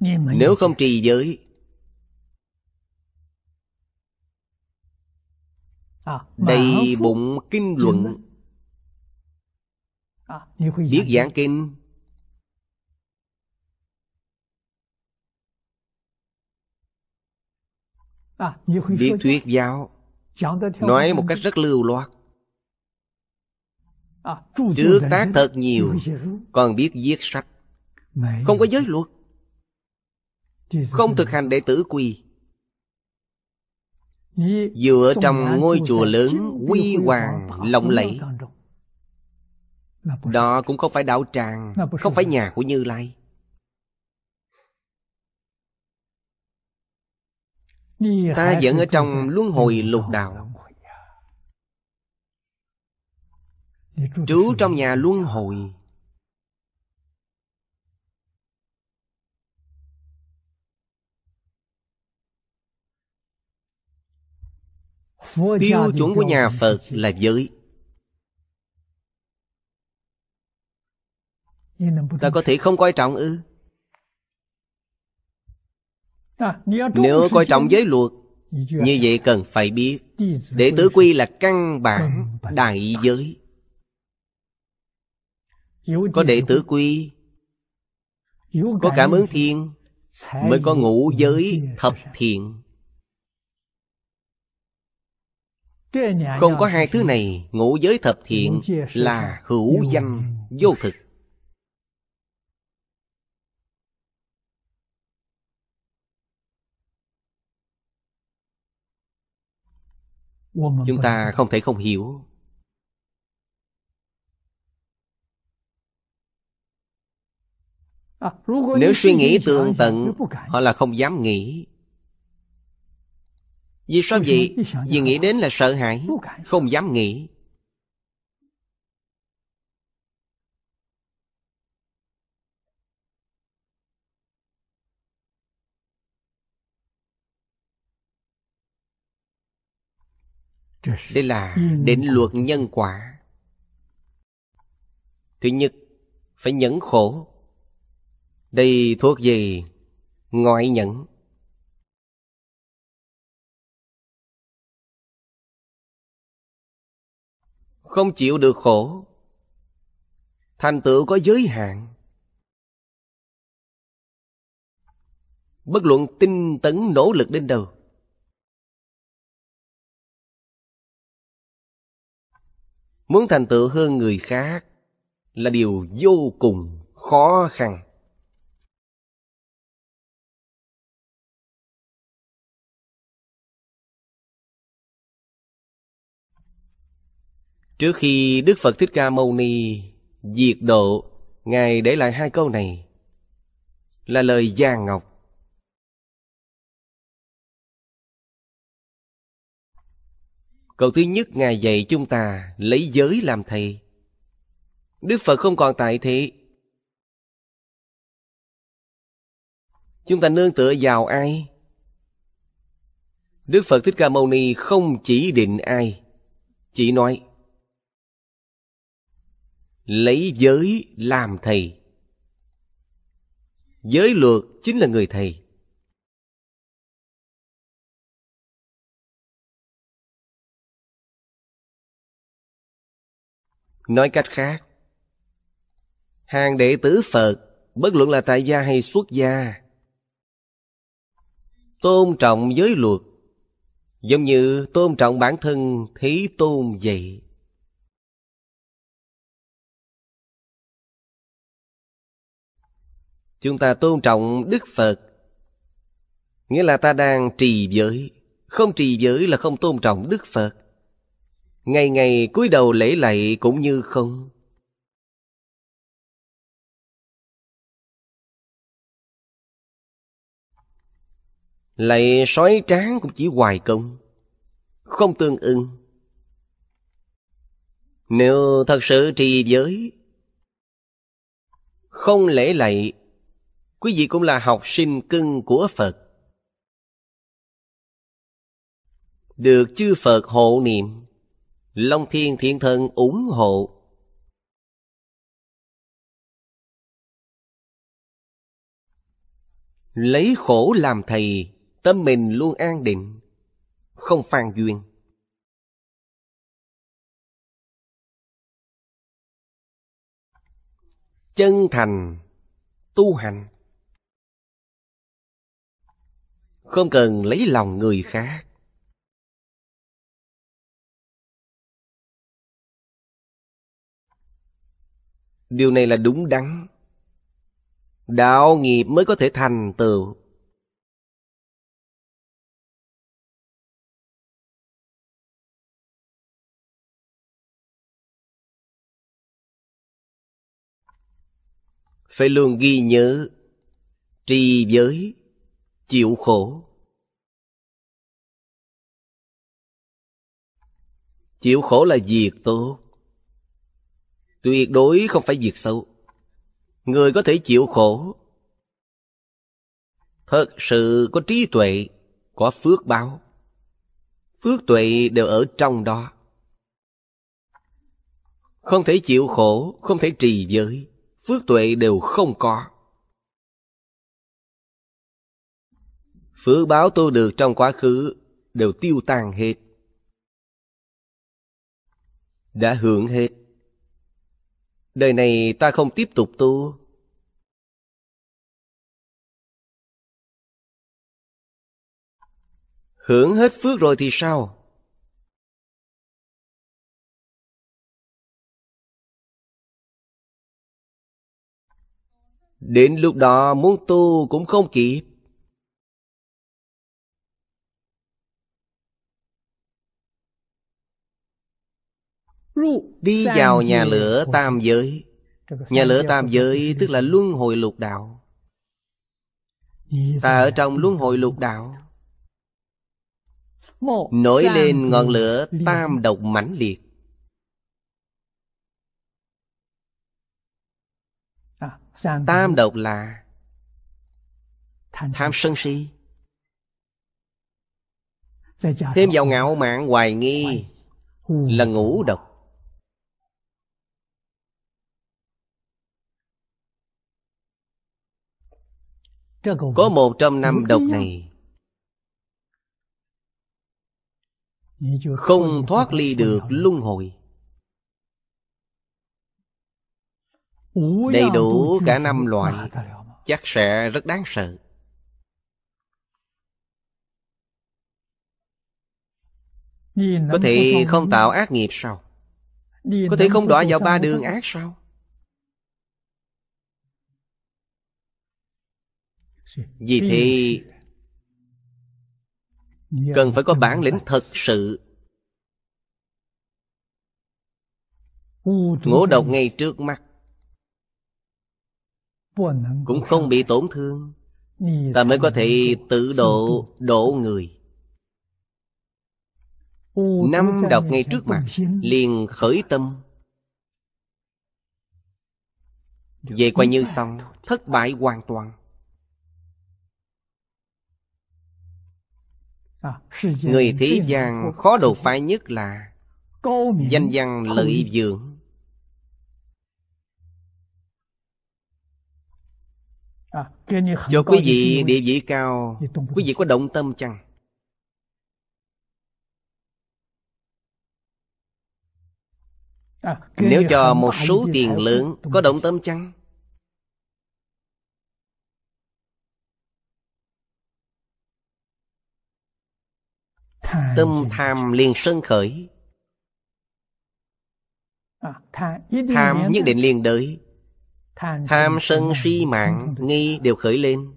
Nếu không trì giới à, Đầy bụng kinh luận à, Biết giảng kinh Biết à, thuyết giáo Nói một cách rất lưu loát Trước tác thật nhiều Còn biết viết sách Không có giới luật không thực hành đệ tử quy dựa trong ngôi chùa lớn quy hoàng lộng lẫy đó cũng không phải đạo tràng không phải nhà của như lai ta vẫn ở trong luân hồi lục đạo trú trong nhà luân hồi Tiêu chuẩn của nhà Phật là giới Ta có thể không coi trọng ư Nếu coi trọng giới luật Như vậy cần phải biết Đệ tử quy là căn bản đại giới Có đệ tử quy Có cảm ứng thiên Mới có ngũ giới thập thiện Không có hai thứ này Ngũ giới thập thiện là hữu danh vô thực Chúng ta không thể không hiểu Nếu suy nghĩ tường tận Họ là không dám nghĩ vì sao vậy? Vì nghĩ đến là sợ hãi Không dám nghĩ Đây là định luật nhân quả Thứ nhất Phải nhẫn khổ Đây thuộc gì? Ngoại nhẫn không chịu được khổ thành tựu có giới hạn bất luận tinh tấn nỗ lực đến đâu muốn thành tựu hơn người khác là điều vô cùng khó khăn Trước khi Đức Phật Thích Ca Mâu Ni diệt độ, Ngài để lại hai câu này là lời vàng ngọc. Câu thứ nhất Ngài dạy chúng ta lấy giới làm thầy. Đức Phật không còn tại thị. Chúng ta nương tựa vào ai? Đức Phật Thích Ca Mâu Ni không chỉ định ai, chỉ nói lấy giới làm thầy giới luật chính là người thầy nói cách khác hàng đệ tử phật bất luận là tại gia hay xuất gia tôn trọng giới luật giống như tôn trọng bản thân thí tôn vậy chúng ta tôn trọng đức phật nghĩa là ta đang trì giới không trì giới là không tôn trọng đức phật ngày ngày cúi đầu lễ lạy cũng như không lạy sói tráng cũng chỉ hoài công không tương ưng nếu thật sự trì giới không lễ lạy quý vị cũng là học sinh cưng của Phật. Được chư Phật hộ niệm, Long Thiên Thiện Thần ủng hộ. Lấy khổ làm thầy, tâm mình luôn an định, không phàn duyên. Chân thành tu hành không cần lấy lòng người khác. Điều này là đúng đắn. Đạo nghiệp mới có thể thành tựu. Phải luôn ghi nhớ tri giới chịu khổ chịu khổ là việc tốt tuyệt đối không phải việc xấu người có thể chịu khổ thật sự có trí tuệ có phước báo phước tuệ đều ở trong đó không thể chịu khổ không thể trì giới phước tuệ đều không có phước báo tu được trong quá khứ đều tiêu tan hết đã hưởng hết đời này ta không tiếp tục tu hưởng hết phước rồi thì sao đến lúc đó muốn tu cũng không kịp Đi vào nhà lửa tam giới Nhà lửa tam giới tức là luân hồi lục đạo Ta ở trong luân hồi lục đạo Nổi lên ngọn lửa tam độc mãnh liệt à, Tam độc là Tham sân si Thêm vào ngạo mạn hoài nghi Là ngũ độc Có một trăm năm độc này Không thoát ly được luân hồi Đầy đủ cả năm loại Chắc sẽ rất đáng sợ Có thể không tạo ác nghiệp sao Có thể không đọa vào ba đường ác sao vì thế cần phải có bản lĩnh thật sự ngủ độc ngay trước mắt cũng không bị tổn thương ta mới có thể tự độ độ người năm độc ngay trước mặt liền khởi tâm về coi như xong thất bại hoàn toàn À, Người thế gian khó đột phá nhất là Danh văn lợi dưỡng à, Cho quý vị địa vị cao Quý vị có động tâm chăng? À, Nếu cho một số tiền lớn Có động tâm chăng? Tâm tham liền sân khởi à, Tham nhất định liền đới Tham sân suy mạng Nghi đều khởi lên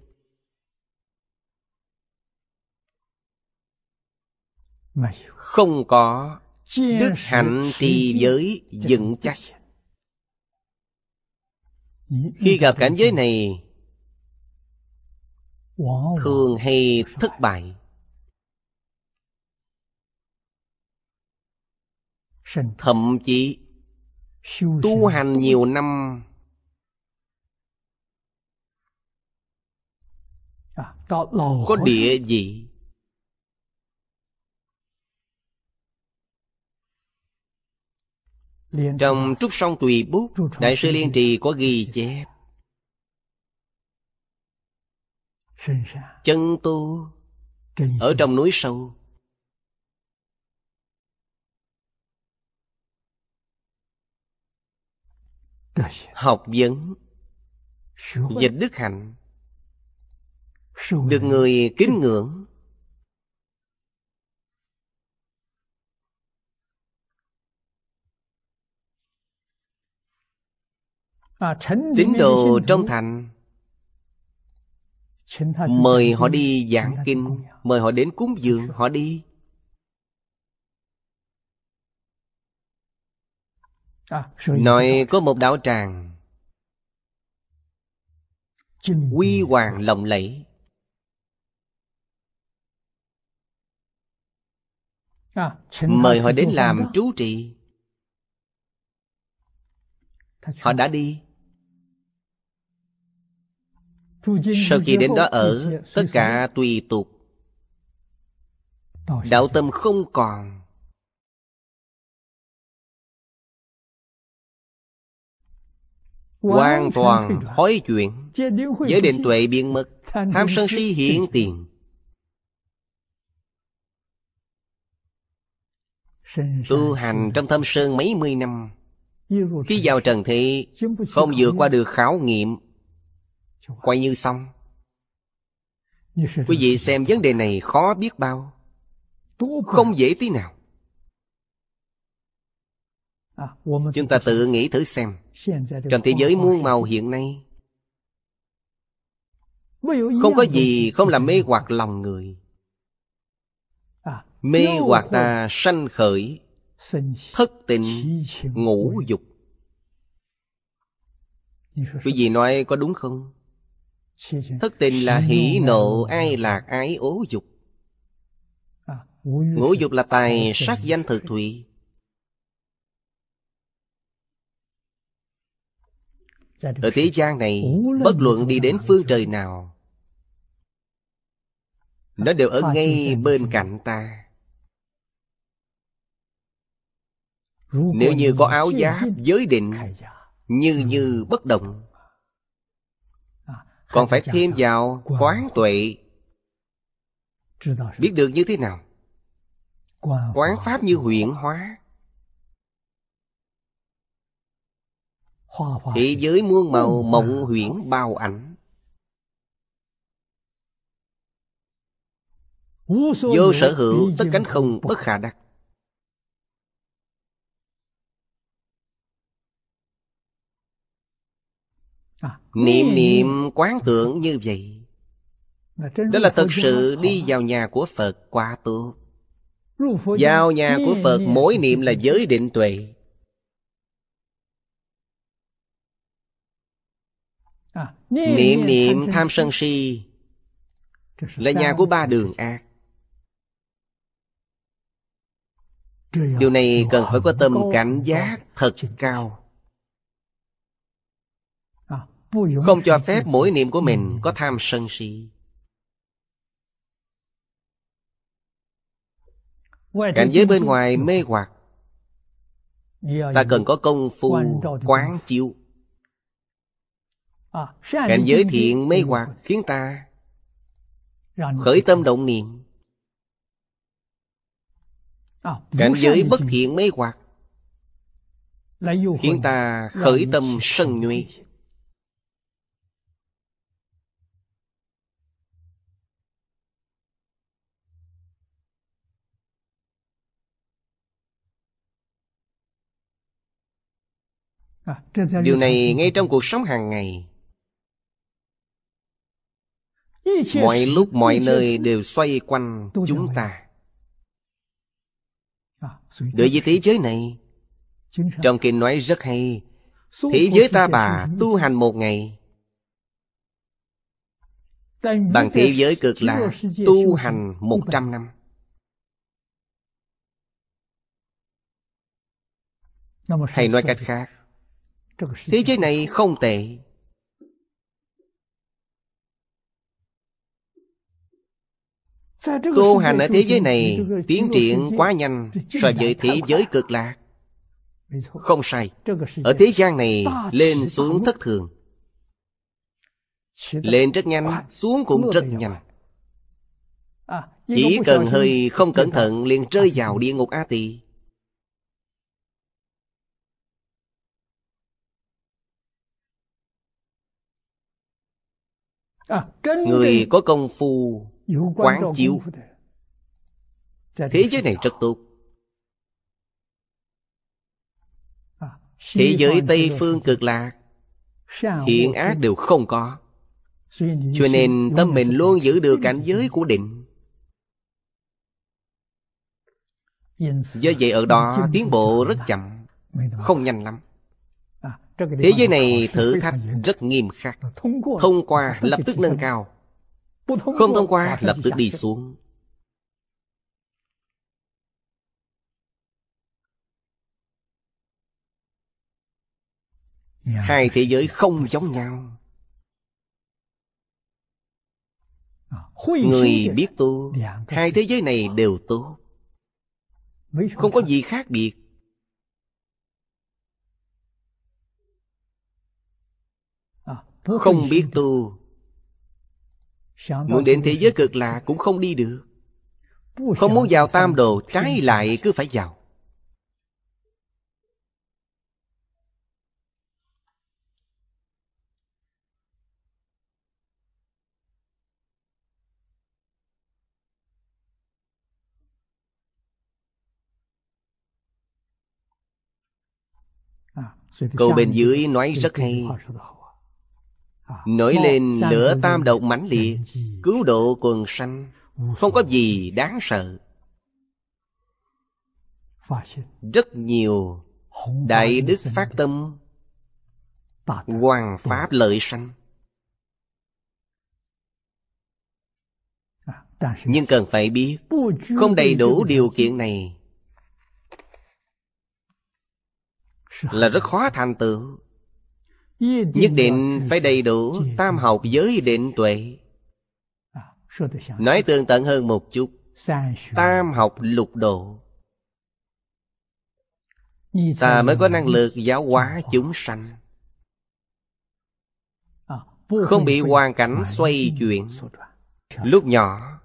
Không có Đức hạnh trì giới dựng chắc Khi gặp cảnh giới này Thường hay thất bại Thậm chí tu hành nhiều năm à, có địa gì trong trúc song tùy bút đại sư liên trì có ghi chép chân tu ở trong núi sâu học vấn dịch đức hạnh được người kính ngưỡng à, tín đồ trong thành mời họ đi giảng kinh mời họ đến cúng dường họ đi À, nói có một đạo tràng Quy hoàng lộng lẫy à, Mời họ đến làm trú trị Họ đã đi Sau khi đến đó ở Tất cả tùy tục Đạo tâm không còn Hoàn toàn hối chuyện Giới định tuệ biện mật Tham sân si hiện tiền Tu hành trong thâm sơn mấy mươi năm Khi vào trần thị Không vượt qua được khảo nghiệm Quay như xong Quý vị xem vấn đề này khó biết bao Không dễ tí nào chúng ta tự nghĩ thử xem trong thế giới muôn màu hiện nay không có gì không làm mê hoặc lòng người mê hoặc ta sanh khởi thất tình ngũ dục quý vị nói có đúng không thất tình là hỷ nộ ai lạc ái ố dục ngũ dục là tài sắc danh thực thụy Ở thế gian này Bất luận đi đến phương trời nào Nó đều ở ngay bên cạnh ta Nếu như có áo giáp giới định Như như bất động à, Còn phải thêm vào quán tuệ Biết được như thế nào Quán pháp như huyện hóa Thế giới muôn màu mộng huyễn bao ảnh Vô sở hữu tất cánh không bất khả đắc à, Niệm ừ. niệm quán tưởng như vậy Đó là thật sự đi vào nhà của Phật quá tốt Vào nhà của Phật mỗi niệm là giới định tuệ À, niệm niệm tham sân si Là nhà của ba đường ác Điều này cần phải có tâm cảnh giác thật cao à, Không cho phép mỗi niệm của ừ. mình có tham sân si Cảnh giới bên ngoài mê hoặc Ta cần có công phu quán chiếu Cảnh à, giới thiện mê hoặc khiến ta khởi tâm động niệm. À, Cảnh giới bất thiện mê hoặc khiến ta khởi tâm sân nhuệ. À, Điều này ngay trong cuộc sống hàng ngày mọi lúc mọi nơi đều xoay quanh chúng ta à, đối với thế giới này trong kinh nói rất hay thế giới ta bà tu hành một ngày bằng thế giới cực là tu hành một trăm năm hay nói cách khác thế giới này không tệ Tu hành ở thế giới này tiến triển quá nhanh so với thế giới cực lạc. Không sai. Ở thế gian này lên xuống thất thường. Lên rất nhanh, xuống cũng rất nhanh. À, chỉ cần hơi không cẩn thận liền rơi vào địa ngục A Tỳ. À, Người có công phu quán chiếu thế giới này rất tốt à, thế giới tây phương cực lạc hiện ác đều không có cho nên tâm mình luôn giữ được cảnh giới của định do vậy ở đó tiến bộ rất chậm không nhanh lắm à, thế giới này thử thách rất nghiêm khắc thông qua lập tức nâng cao không thông qua lập tức đi xuống Hai thế giới không giống nhau à, Người biết tu Hai thế giới này ờ. đều tốt Không có gì khác biệt à, Không biết tu Muốn đến thế giới cực lạc cũng không đi được Không muốn vào tam đồ trái lại cứ phải vào à, Câu bên dưới nói rất hay Nổi lên lửa tam độc mãnh liệt Cứu độ quần sanh Không có gì đáng sợ Rất nhiều Đại đức phát tâm Hoàng pháp lợi sanh à, Nhưng cần phải biết Không đầy đủ điều kiện này Là rất khó thành tựu Nhất định phải đầy đủ tam học giới định tuệ Nói tương tận hơn một chút Tam học lục độ Ta mới có năng lực giáo hóa chúng sanh Không bị hoàn cảnh xoay chuyển Lúc nhỏ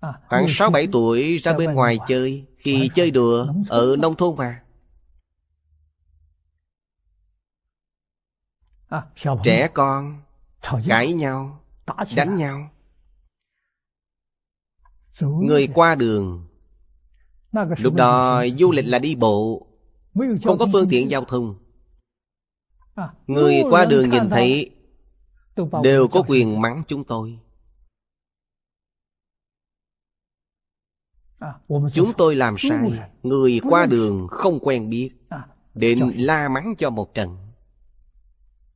Khoảng 6-7 tuổi ra bên ngoài chơi Khi chơi đùa ở nông thôn mà À, trẻ con cãi nhau đánh à? nhau người qua đường lúc đó du lịch là đi bộ không có phương tiện giao thông à, người qua đường nhìn thấy đều có quyền mắng chúng tôi chúng tôi làm sai người qua đường không quen biết đến la mắng cho một trận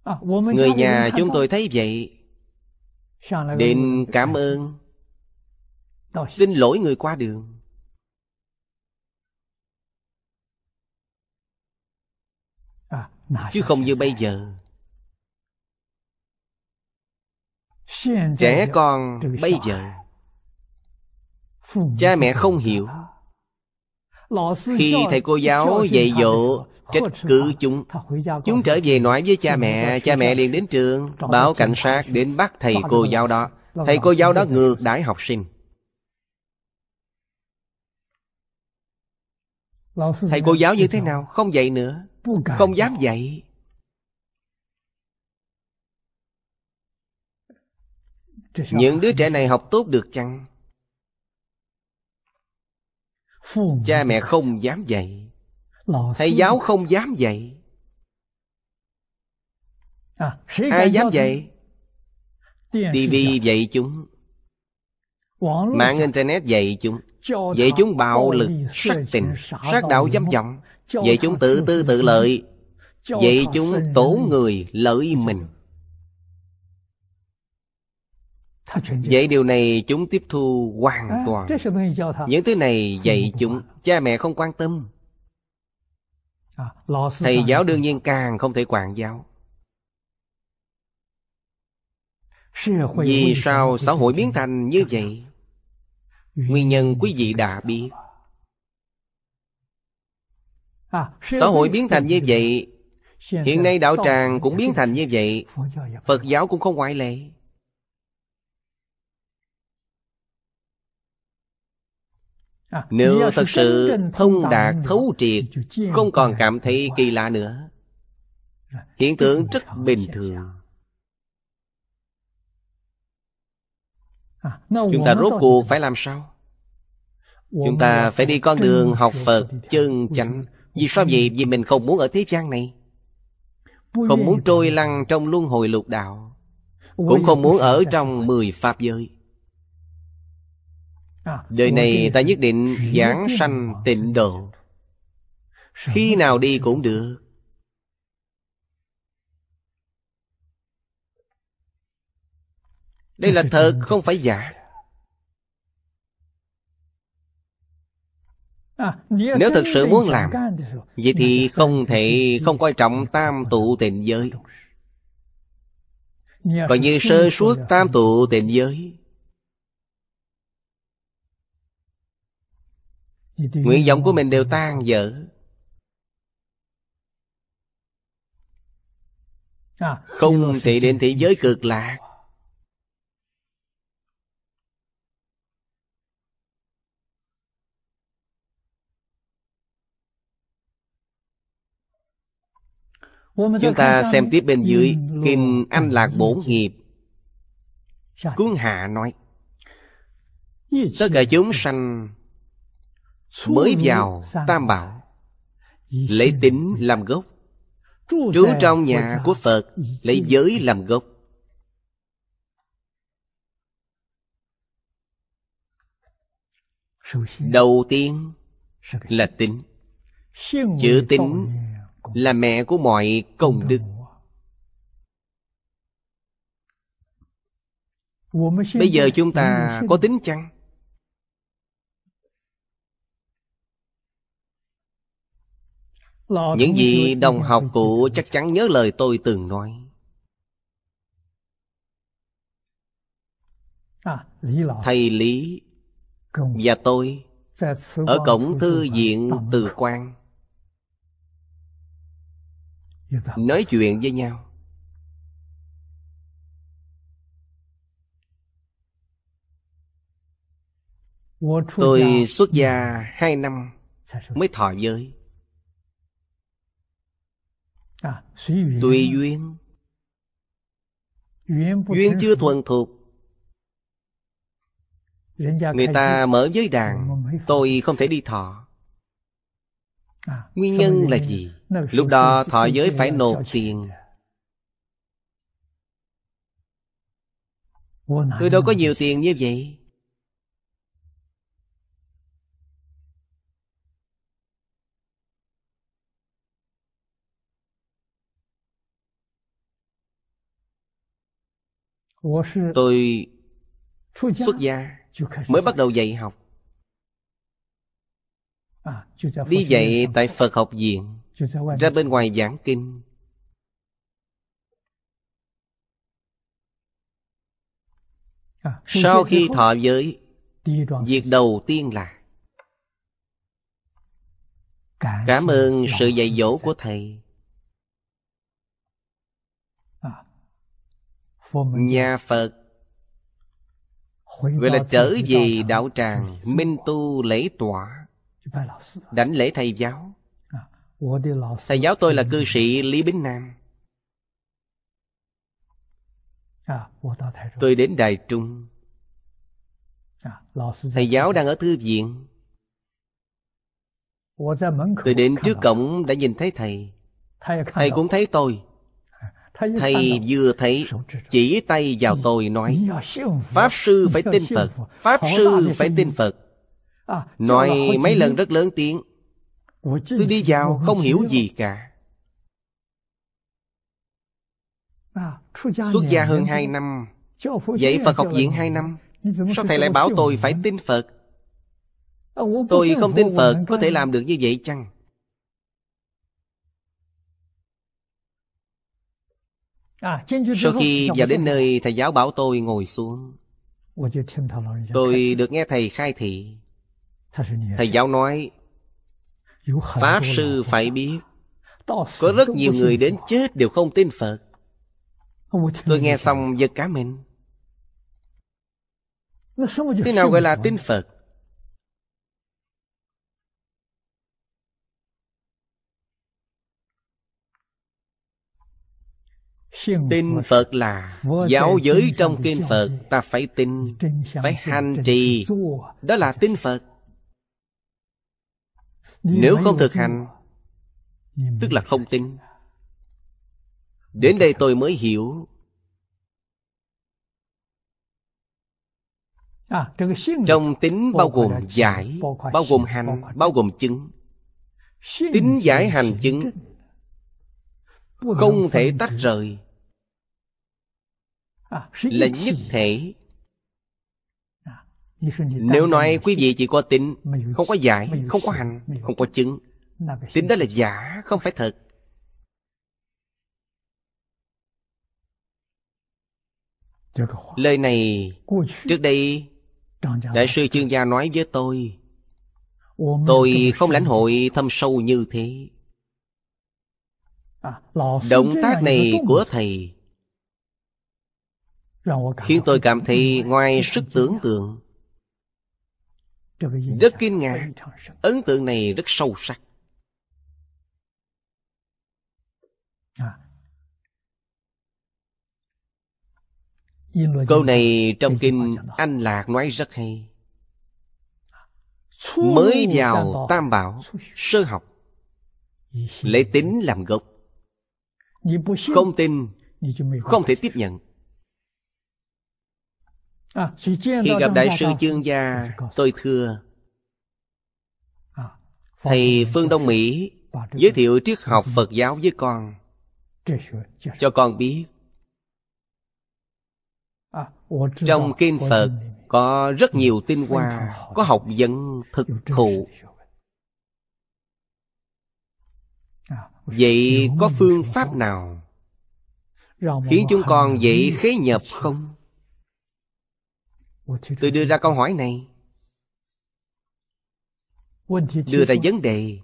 À, người nhà chúng tôi thấy vậy Định cảm ơn Xin lỗi người qua đường à, Chứ không như bây giờ Trẻ con bây giờ Cha mẹ không hiểu Khi thầy cô giáo dạy dỗ trách cứ chúng Chúng trở về nói với cha mẹ Cha mẹ liền đến trường Báo cảnh sát đến bắt thầy cô giáo vâng, vâng, đó Thầy cô giáo đó ngược đãi học sinh Thầy cô giáo như thế nào? Không dạy nữa Không dám dạy Những đứa trẻ này học tốt được chăng? Cha mẹ không dám dạy Thầy giáo không dám dạy à, Ai dám dạy TV à, dạy chúng Mạng Internet dạy chúng Dạy chúng bạo lực, sát tình, sát đạo dám vọng Dạy chúng tự tư tự lợi Dạy chúng tổn người lợi mình Vậy điều này chúng tiếp thu hoàn à, toàn Những thứ này dạy chúng Cha mẹ không quan tâm À, thầy giáo đương nhiên càng không thể quản giáo vì sao xã hội biến à, thành như vậy nguyên nhân quý vị đã biết xã hội biến thành như vậy hiện nay đạo tràng cũng biến thành như vậy phật giáo cũng không ngoại lệ À, Nếu thật sự thông đạt thấu triệt Không còn cảm thấy kỳ lạ nữa Hiện tượng rất bình thường à, Chúng ta rốt cuộc phải làm sao? Chúng ta phải đi con đường học Phật chân chánh Vì sao vậy? Vì mình không muốn ở thế gian này Không muốn trôi lăn trong luân hồi lục đạo Cũng không muốn ở trong mười Pháp giới À, Đời này ta nhất định giảng sanh tịnh độ Khi nào đi cũng được Đây là thật không phải giả à, Nếu thực sự muốn làm Vậy thì không thể không coi trọng tam tụ tịnh giới Còn như sơ suốt tam tụ tịnh giới nguyện vọng của mình đều tan dở à, không thể đến thế giới cực lạc Chúng ta xem tiếp bên dưới Kim Anh Lạc Bổn Nghiệp dạ. Cuốn Hạ nói Tất cả chúng sanh mới vào tam bảo lấy tính làm gốc trú trong nhà của phật lấy giới làm gốc đầu tiên là tính chữ tính là mẹ của mọi công đức bây giờ chúng ta có tính chăng Những gì đồng học cũ chắc chắn nhớ lời tôi từng nói à, Thầy Lý và tôi Ở cổng thư viện Từ quan dạ vâng. Nói chuyện với nhau Tôi xuất gia hai năm mới thọ giới À, tùy duyên duyên chưa thuần thuộc người ta mở giới đàn tôi không thể đi thọ à, nguyên nhân là gì lúc đó thọ giới phải nộp tiền tôi đâu có nhiều tiền như vậy Tôi xuất gia mới bắt đầu dạy học Đi dạy tại Phật học viện Ra bên ngoài giảng kinh Sau khi thọ giới Việc đầu tiên là Cảm ơn sự dạy dỗ của Thầy nhà phật gọi là trở về đạo tràng minh tu lễ tỏa đảnh lễ thầy giáo à, thầy giáo tôi là cư sĩ lý bính nam à, tôi đến đài trung à, thầy giáo đang ở thư viện tôi đến trước cổng đã nhìn thấy thầy thầy cũng thấy tôi Thầy vừa thấy chỉ tay vào ừ, tôi nói Pháp sư phải tin Phật Pháp sư phải tin Phật à, Nói mấy lần rất lớn tiếng Tôi đi vào không hiểu gì cả à, Xuất gia hơn hai năm dạy Phật học viện hai năm Sao thầy lại bảo tôi phải tin Phật Tôi không tin Phật Có thể làm được như vậy chăng À, Sau khi vào đến nơi thầy giáo bảo tôi ngồi xuống Tôi được nghe thầy khai thị Thầy giáo nói Pháp sư phải biết Có rất nhiều người đến chết đều không tin Phật Tôi nghe xong giật cá mình Thế nào gọi là tin Phật tin phật là giáo giới trong kinh phật ta phải tin phải hành trì đó là tin phật nếu không thực hành tức là không tin đến đây tôi mới hiểu à, trong tính bao gồm giải bao gồm hành bao gồm chứng tính giải hành chứng không thể tách rời À, là nhất thể à, nếu nói quý vị chỉ có tính không có giải không có hành không có chứng tính đó là giả không phải thật lời này trước đây đại sư chương gia nói với tôi tôi không lãnh hội thâm sâu như thế à, động tác này của thầy khiến tôi cảm thấy ngoài sức tưởng tượng rất kinh ngạc ấn tượng này rất sâu sắc câu này trong kinh anh lạc nói rất hay mới vào tam bảo sơ học lấy tính làm gốc không tin không thể tiếp nhận À, khi gặp đại sư chương gia tôi thưa à, thầy phương đông mỹ giới thiệu triết học phật giáo với con cho con biết à, trong kinh phật có rất nhiều tinh hoa có học vấn thực thụ vậy có phương pháp nào khiến chúng con dậy khế nhập không tôi đưa ra câu hỏi này đưa ra vấn đề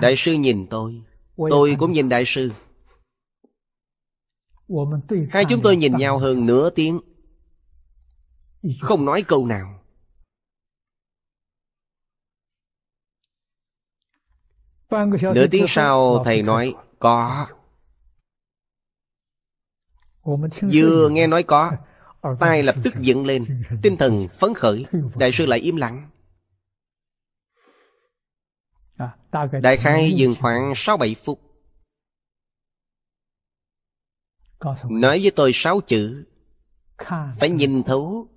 đại sư nhìn tôi tôi cũng nhìn đại sư hai chúng tôi nhìn nhau hơn nửa tiếng không nói câu nào nửa tiếng sau thầy nói có vừa nghe nói có tai lập tức dựng lên tinh thần phấn khởi đại sư lại im lặng đại khai dừng khoảng sáu bảy phút nói với tôi sáu chữ phải nhìn thấu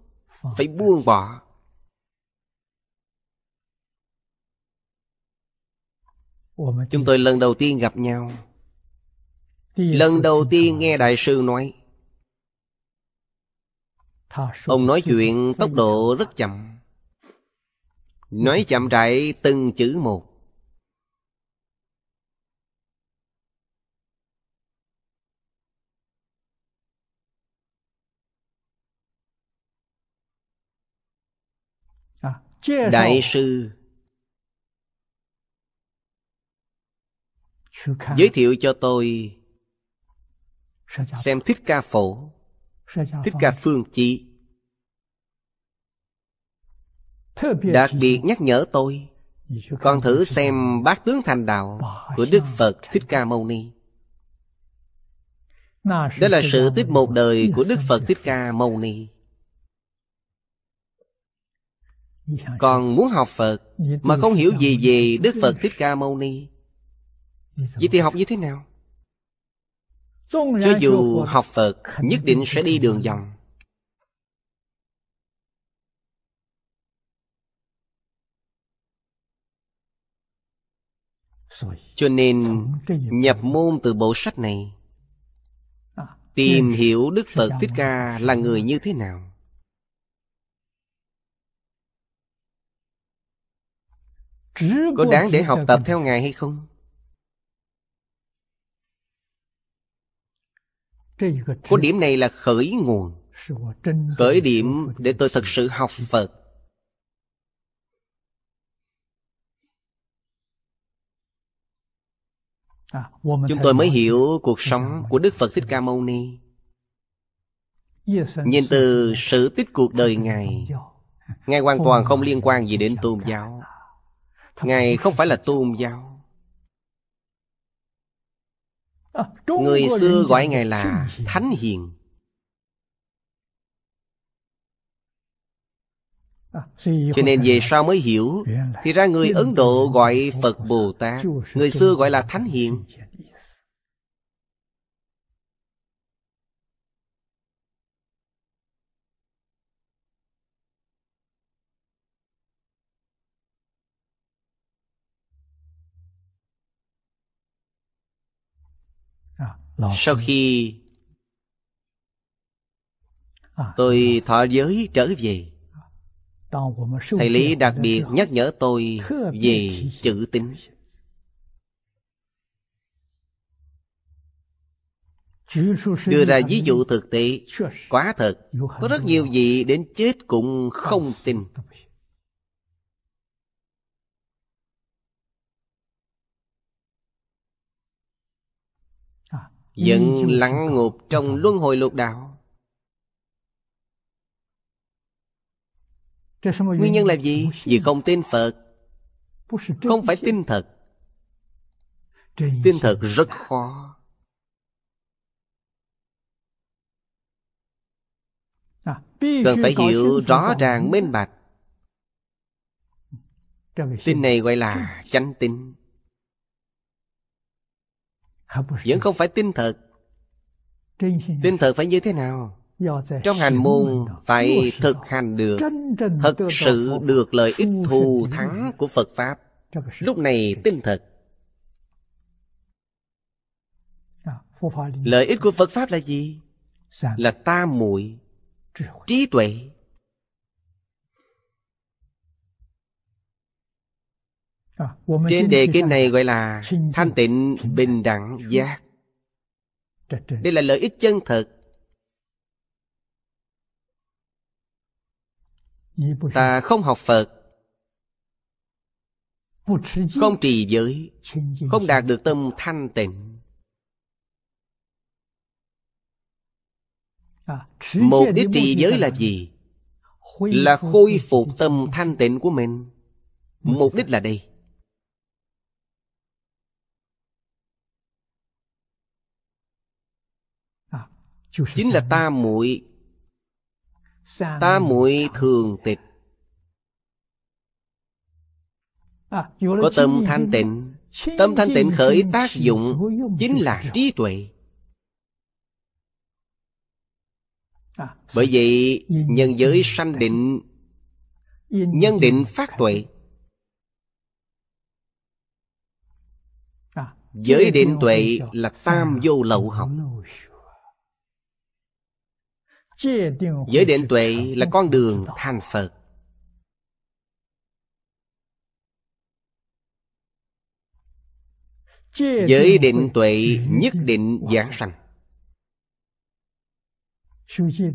phải buông bỏ chúng tôi lần đầu tiên gặp nhau lần đầu tiên nghe đại sư nói Ông nói chuyện tốc độ rất chậm Nói chậm rãi từng chữ một à, Đại sư Giới thiệu cho tôi Xem Thích Ca Phổ Thích Ca Phương chị Đặc biệt nhắc nhở tôi Con thử xem bát tướng thành đạo Của Đức Phật Thích Ca Mâu Ni Đó là sự tiếp một đời của Đức Phật Thích Ca Mâu Ni Còn muốn học Phật Mà không hiểu gì về Đức Phật Thích Ca Mâu Ni Vậy thì học như thế nào? Cho dù học Phật Nhất định sẽ đi đường vòng Cho nên nhập môn từ bộ sách này à, Tìm hiểu Đức Phật Thích Ca là người như thế nào Có đáng để học tập theo Ngài hay không? Có điểm này là khởi nguồn Khởi điểm để tôi thật sự học Phật Chúng tôi mới hiểu cuộc sống của Đức Phật Thích Ca Mâu Ni Nhìn từ sự tích cuộc đời Ngài Ngài hoàn toàn không liên quan gì đến tôn giáo Ngài không phải là tôn giáo À, người xưa gọi Ngài là Thánh Hiền à, Cho nên về sau mới hiểu Thì ra người Ấn Độ gọi Phật Bồ Tát Người xưa gọi là Thánh Hiền sau khi à, tôi dạ. thọ giới trở về thầy lý đặc biệt nhắc nhở tôi về chữ tín đưa ra ví dụ thực tế quá thật có rất nhiều vị đến chết cũng không tin vẫn lặng ngục trong luân hồi lục đạo nguyên nhân là gì vì không tin phật không phải tin thật tin thật rất khó à, cần phải hiểu rõ ràng minh bạch tin này gọi là chánh tin vẫn không phải tin thật tin thật phải như thế nào trong hành môn phải thực hành được thật sự được lợi ích thù thắng của phật pháp lúc này tin thật à, lợi ích của phật pháp là gì là tam muội trí tuệ À, trên đề kinh này gọi là thanh tịnh bình đẳng giác dạ, dạ. đây là lợi ích chân thực ta không học phật không trì giới không đạt được tâm thanh tịnh à, mục đích trì giới là gì là khôi phục tâm thanh tịnh của mình mục đích là đây chính là ta muội ta muội thường tịch à, có tâm thanh tịnh tâm thanh tịnh khởi tác dụng chính là trí tuệ à, bởi vậy nhân giới sanh định nhân định phát tuệ à, giới định tuệ là tam vô lậu học giới định tuệ là con đường thành phật giới định tuệ nhất định giảng sanh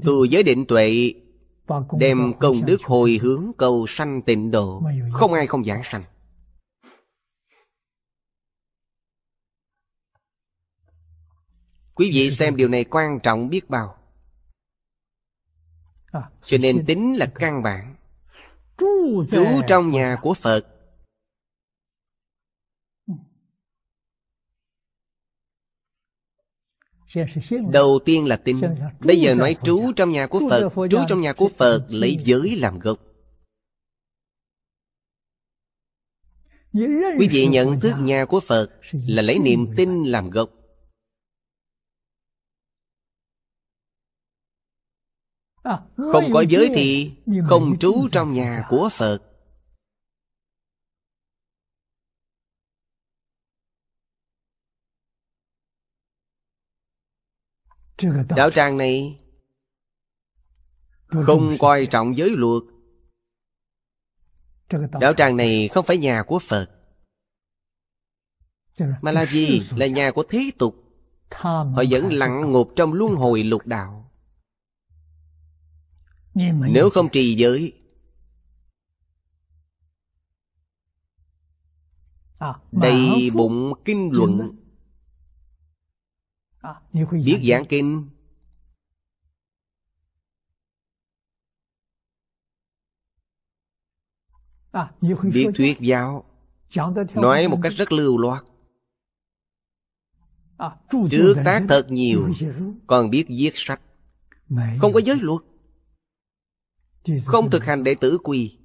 tu giới định tuệ đem công đức hồi hướng cầu sanh tịnh độ không ai không giảng sanh quý vị xem điều này quan trọng biết bao À, Cho nên tính là căn bản Trú trong nhà của Phật Đầu tiên là tin Bây giờ nói trú trong nhà của Phật Trú trong nhà của Phật lấy giới làm gốc Quý vị nhận thức nhà của Phật Là lấy niềm tin làm gốc À, không có giới thì không trú trong nhà của Phật Đạo tràng này Không coi trọng giới luật Đạo tràng này không phải nhà của Phật Mà là gì? Là nhà của thế tục Họ vẫn lặng ngục trong luân hồi lục đạo nếu không trì giới à, Đầy bụng kinh luận à, Biết giảng kinh à, Biết thuyết giáo Nói một cách rất lưu loát Trước tác thật nhiều Còn biết viết sách Không có giới luật không thực hành đệ tử quy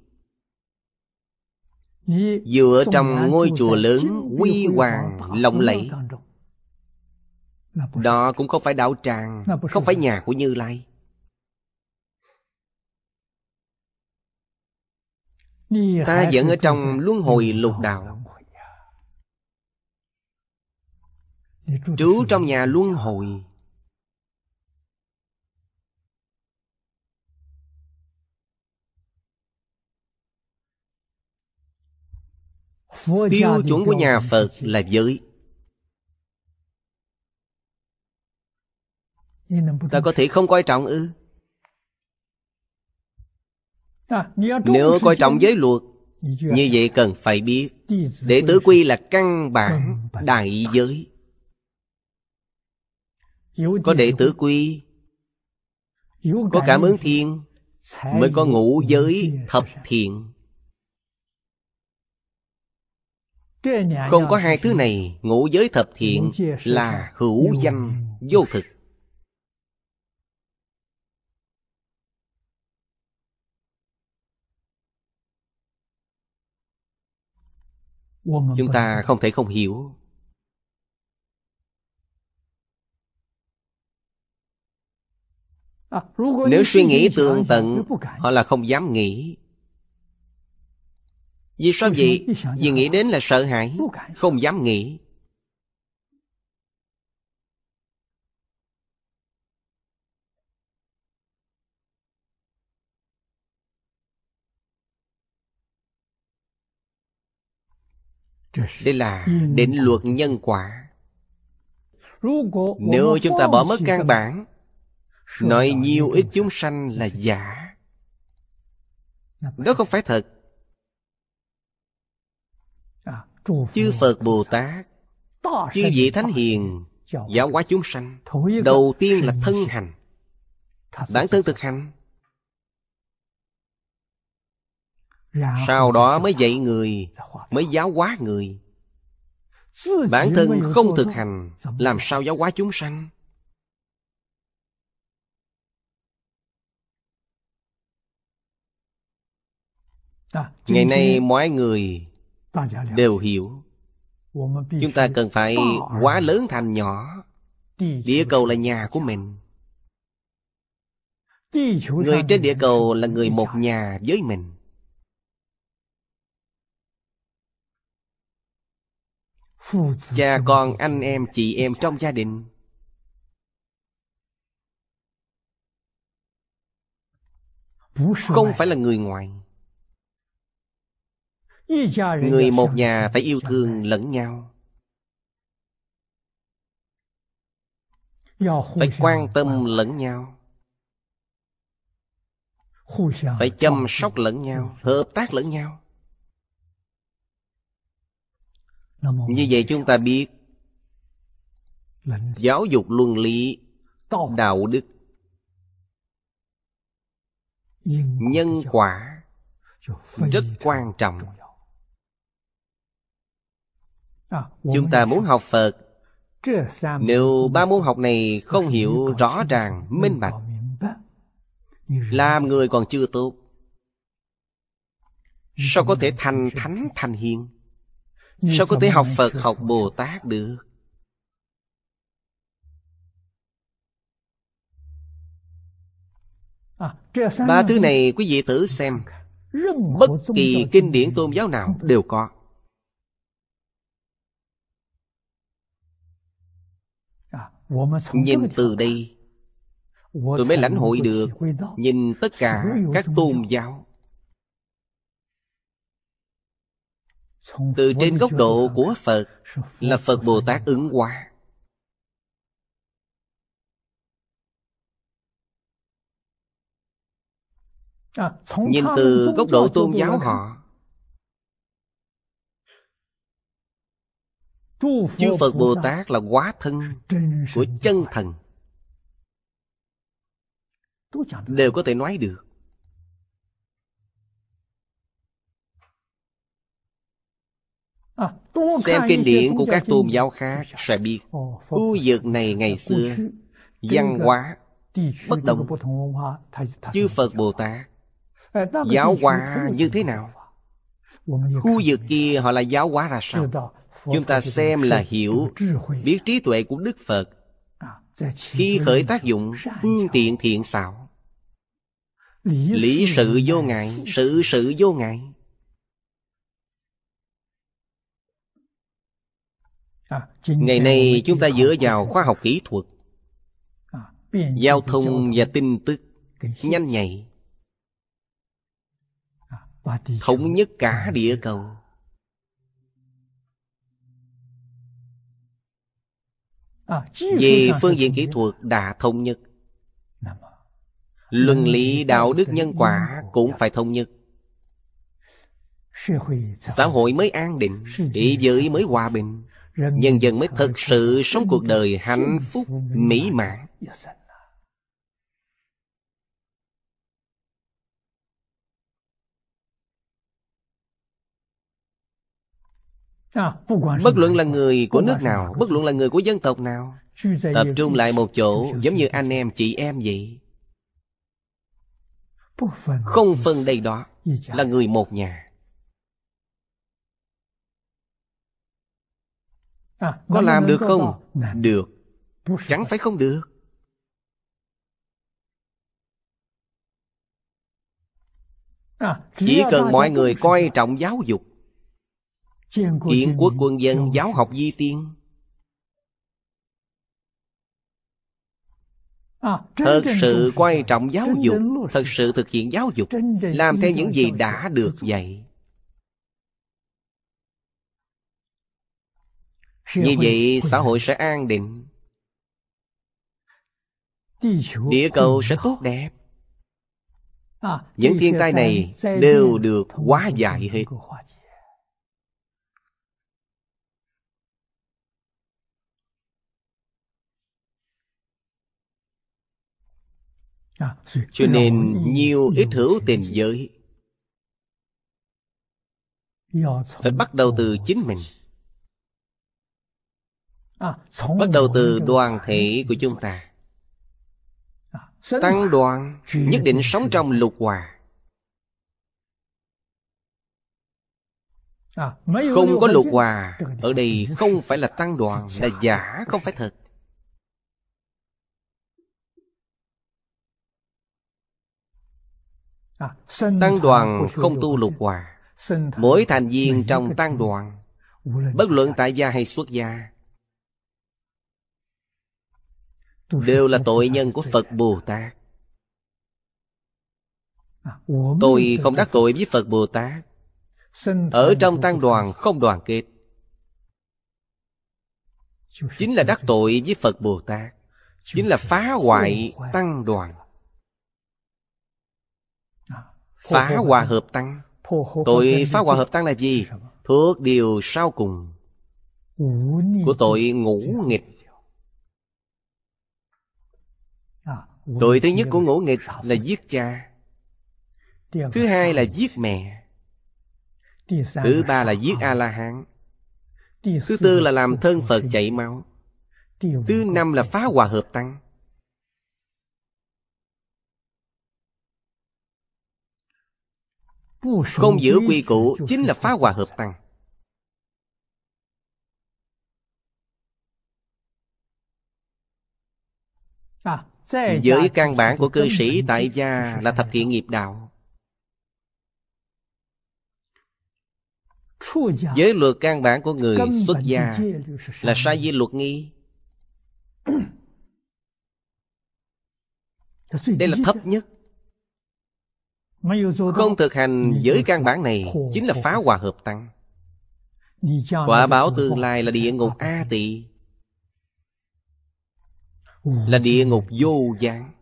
dựa trong ngôi chùa lớn quy hoàng lộng lẫy đó cũng không phải đạo tràng không phải nhà của như lai ta vẫn ở trong luân hồi lục đạo trú trong nhà luân hồi Tiêu chuẩn của nhà Phật là giới Ta có thể không coi trọng ư Nếu coi trọng giới luật Như vậy cần phải biết Đệ tử quy là căn bản đại giới Có đệ tử quy Có cảm ứng thiên Mới có ngũ giới thập thiện Không có hai thứ này Ngũ giới thập thiện là hữu danh vô thực Chúng ta không thể không hiểu Nếu suy nghĩ tường tận Họ là không dám nghĩ vì sao vậy? Vì nghĩ đến là sợ hãi Không dám nghĩ Đây là định luật nhân quả Nếu chúng ta bỏ mất căn bản Nói nhiều ít chúng sanh là giả Đó không phải thật chư phật bồ tát chư vị thánh hiền giáo hóa chúng sanh đầu tiên là thân hành bản thân thực hành sau đó mới dạy người mới giáo hóa người bản thân không thực hành làm sao giáo hóa chúng sanh à, ngày nay mọi người đều hiểu chúng ta cần phải quá lớn thành nhỏ địa cầu là nhà của mình người trên địa cầu là người một nhà với mình cha con anh em chị em trong gia đình không phải là người ngoài Người một nhà phải yêu thương lẫn nhau Phải quan tâm lẫn nhau Phải chăm sóc lẫn nhau Hợp tác lẫn nhau Như vậy chúng ta biết Giáo dục luân lý Đạo đức Nhân quả Rất quan trọng À, chúng ta muốn học phật nếu ba môn học này không hiểu rõ ràng minh bạch làm người còn chưa tốt sao có thể thành thánh thành hiền sao có thể học phật học bồ tát được à, ba thứ này quý vị tử xem bất kỳ kinh điển tôn giáo nào đều có nhìn từ đây tôi mới lãnh hội được nhìn tất cả các tôn giáo từ trên góc độ của phật là phật bồ tát ứng hóa à, nhìn từ góc độ tôn giáo họ chư phật bồ tát là quá thân của chân thần đều có thể nói được xem kinh điển của các tôn giáo khác sẽ biết khu vực này ngày xưa văn hóa bất đồng chư phật bồ tát giáo hóa như thế nào khu vực kia họ là giáo hóa ra sao chúng ta xem là hiểu biết trí tuệ của đức phật khi khởi tác dụng phương tiện thiện xảo lý sự vô ngại sự sự vô ngại ngày nay chúng ta dựa vào khoa học kỹ thuật giao thông và tin tức nhanh nhạy thống nhất cả địa cầu À, vì phương diện kỹ thuật đã thông nhất Luân lý đạo đức nhân quả cũng phải thông nhất Xã hội mới an định Địa giới mới hòa bình Nhân dân mới thực sự sống cuộc đời hạnh phúc mỹ mãn Bất luận là người của nước nào Bất luận là người của dân tộc nào Tập trung lại một chỗ Giống như anh em, chị em vậy Không phân đây đó Là người một nhà Có làm được không? Được Chẳng phải không được Chỉ cần mọi người coi trọng giáo dục Kiến quốc quân dân giáo học di tiên à, Thật sự quan trọng giáo dục Thật sự thực hiện giáo dục Làm theo những gì đã được dạy Như vậy xã hội sẽ an định Địa cầu sẽ tốt đẹp à, Những thiên tai này đều được hóa giải hết À, cho nên nhiều ít hữu tình giới phải bắt đầu từ chính mình à, bắt đầu từ đoàn thể của chúng ta à, tăng đoàn nhất định sống trong lục hòa không có lục hòa ở đây không phải là tăng đoàn là giả không phải thật Tăng đoàn không tu lục hòa Mỗi thành viên trong tăng đoàn Bất luận tại gia hay xuất gia Đều là tội nhân của Phật Bồ Tát Tôi không đắc tội với Phật Bồ Tát Ở trong tăng đoàn không đoàn kết Chính là đắc tội với Phật Bồ Tát Chính là phá hoại tăng đoàn phá hòa hợp tăng tội phá hòa hợp tăng là gì thuốc điều sau cùng của tội ngũ nghịch à, tội thứ nhất của ngũ nghịch là giết cha thứ hai là giết mẹ thứ ba là giết a la hán thứ tư là làm thân phật chạy máu thứ năm là phá hòa hợp tăng Không giữ quy củ chính là phá hòa hợp tăng Giới căn bản của cư sĩ tại gia là thập thiện nghiệp đạo Giới luật căn bản của người xuất gia là sa di luật nghi Đây là thấp nhất không thực hành giới căn bản này Chính là phá hòa hợp tăng Quả báo tương lai là địa ngục A tỳ Là địa ngục vô gián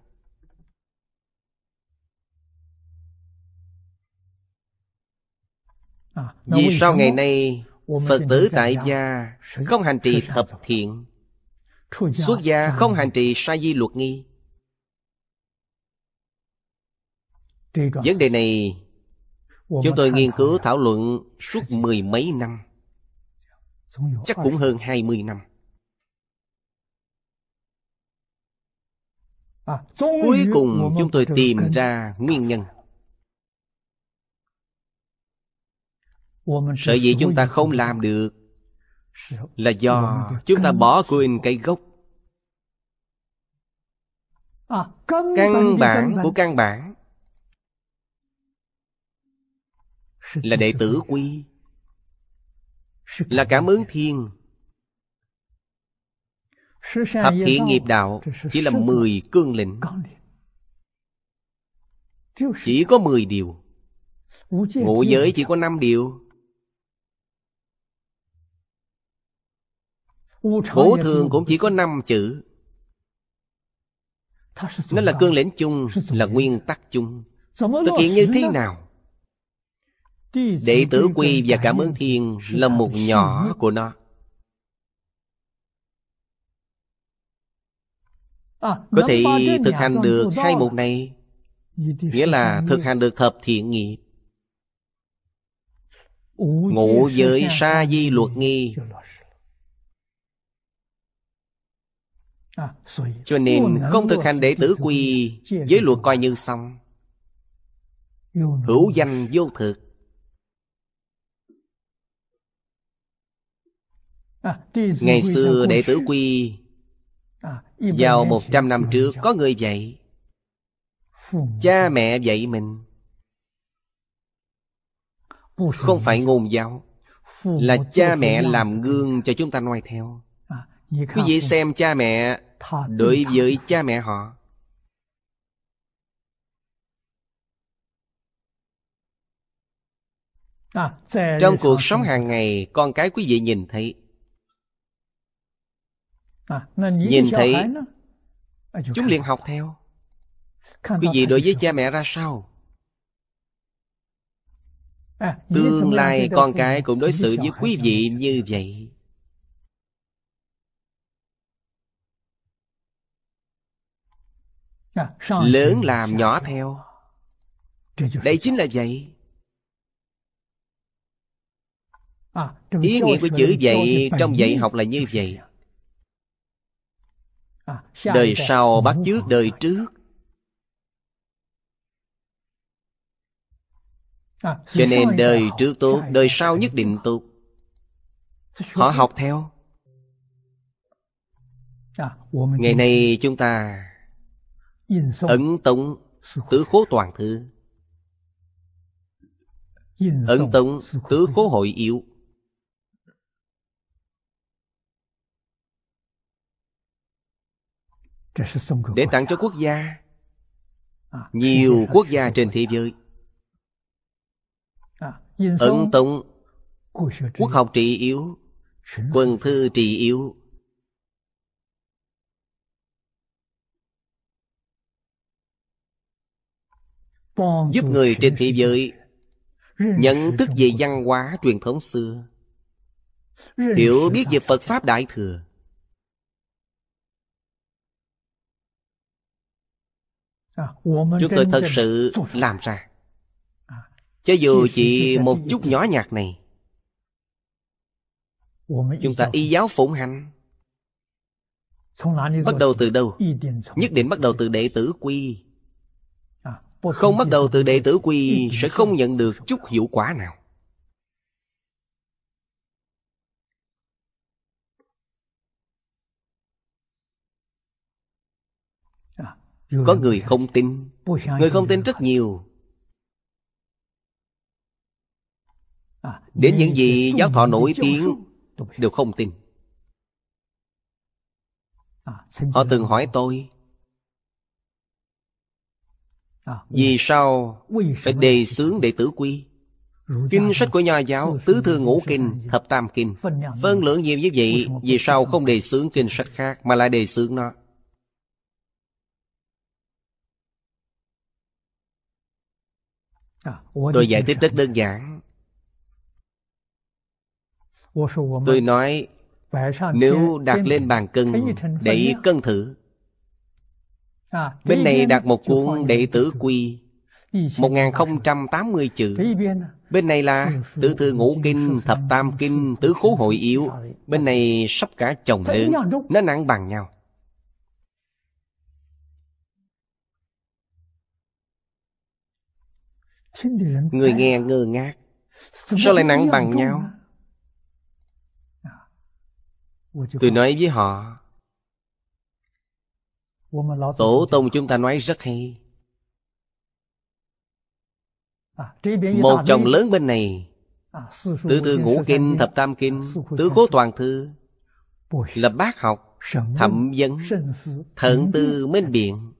à, Vì sao ngày nay Phật tử tại gia Không hành trì thập thiện Xuất gia không hành trì sai di luật nghi Vấn đề này chúng tôi nghiên cứu thảo luận suốt mười mấy năm Chắc cũng hơn hai mươi năm à, Cuối cùng chúng tôi tìm ra nguyên nhân Sở dĩ chúng ta không làm được Là do chúng ta bỏ quên cây gốc à, Căn bản của căn bản là đệ tử quy là cảm ứng thiên thập thiện nghiệp đạo chỉ là mười cương lĩnh chỉ có mười điều ngũ giới chỉ có năm điều Bổ thường cũng chỉ có năm chữ Nó là cương lĩnh chung Là nguyên tắc chung Thực hiện như thế nào Đệ tử quy và cảm ơn thiên là một nhỏ của nó Có thể thực hành được hai mục này Nghĩa là thực hành được thập thiện nghiệp Ngũ giới sa di luật nghi Cho nên không thực hành đệ tử quy Giới luật coi như xong Hữu danh vô thực À, ngày xưa đệ tử quy à, Vào một trăm năm trước có người dạy Cha mẹ dạy mình Không phải ngôn giáo Là cha mẹ làm gương cho chúng ta noi theo à, Quý vị xem cha mẹ Đối với cha mẹ họ Trong cuộc sống hàng ngày Con cái quý vị nhìn thấy À, nhìn thấy chúng liền học theo quý vị đối với cha mẹ ra sao à, tương lai con cái cũng đối xử với quý vị như vậy à, lớn làm nhỏ theo đây chính là vậy ý nghĩa của chữ dạy trong dạy học là như vậy À, đời sau bắt chước đời trước à, cho nên đời trước tốt đời sau nhất định tốt họ học theo à, ngày nay chúng ta ấn tống tứ khố toàn thư ấn tống tứ khố hội yếu để tặng cho quốc gia nhiều quốc gia trên thế giới ấn tông quốc học trị yếu quân thư trị yếu giúp người trên thế giới nhận thức về văn hóa truyền thống xưa hiểu biết về phật pháp đại thừa À, chúng tôi thật sự làm ra à. cho dù chỉ một chút nhỏ nhặt này chúng ta y giáo phụng hành bắt đầu từ đâu nhất định bắt đầu từ đệ tử quy à, không bắt đầu từ đệ tử quy sẽ không nhận được chút hiệu quả nào Có người không tin Người không tin rất nhiều à, Đến những gì giáo thọ nổi tiếng Đều không tin à, Họ từng hỏi tôi à, Vì sao phải đề xướng đệ tử quy Kinh sách của nho giáo Tứ thư ngũ kinh, thập tam kinh Phân lượng nhiều như vậy Vì sao không đề xướng kinh sách khác Mà lại đề xướng nó Tôi giải thích rất đơn giản Tôi nói Nếu đặt lên bàn cân để cân thử à, Bên này đặt một cuốn đệ tử quy 1080 chữ Bên này là tứ thư ngũ kinh, thập tam kinh, tứ khố hội yếu Bên này sắp cả chồng nữ Nó nặng bằng nhau Người nghe ngơ ngác Sao lại nặng bằng nhau Tôi nói với họ Tổ tông chúng ta nói rất hay à, Một chồng lớn bên này Tứ à, thư ngũ kinh, thập tam kinh Tứ cố toàn thư lập bác học, thẩm vấn Thận tư minh biện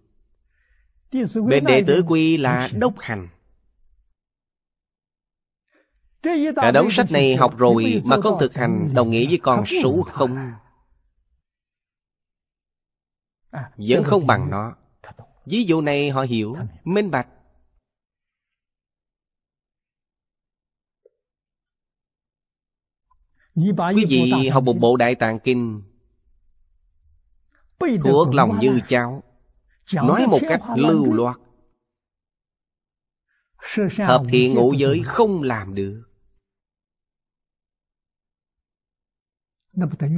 Bên đệ tử quy là đốc hành Cả đống sách này học rồi mà không thực hành đồng nghĩa với con số không à, Vẫn không bằng nó Ví dụ này họ hiểu, minh bạch Quý vị học một bộ Đại Tạng Kinh Thuộc lòng như cháu Nói một cách lưu loát Hợp thiện ngũ giới không làm được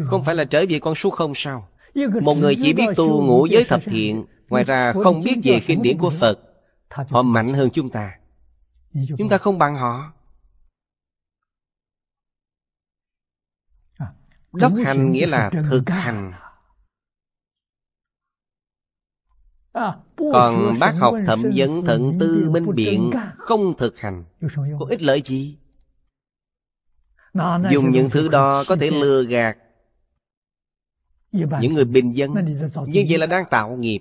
Không phải là trở về con số không sao Một người chỉ biết tu ngũ giới thập thiện Ngoài ra không biết về kinh điển của Phật Họ mạnh hơn chúng ta Chúng ta không bằng họ Đốc à, hành nghĩa là thực hành à, Còn bác học thẩm vấn thận tư minh biện Không thực hành Có ích lợi gì dùng những thứ đó có thể lừa gạt dạ những người bình dân như vậy là đang tạo nghiệp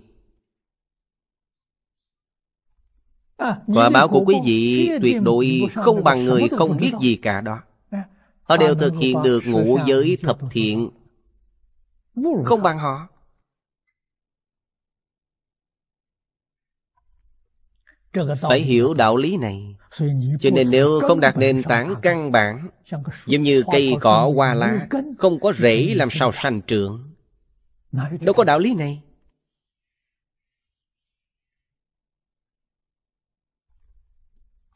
à, quả báo của quý vị tuyệt đối không bằng người không biết gì cả đó dạ, họ đều thực hiện được ngũ giới thập thiện không bằng họ phải hiểu đạo lý này cho nên nếu không đạt nền tảng căn bản giống như cây cỏ hoa lá không có rễ làm sao sanh trưởng đâu có đạo lý này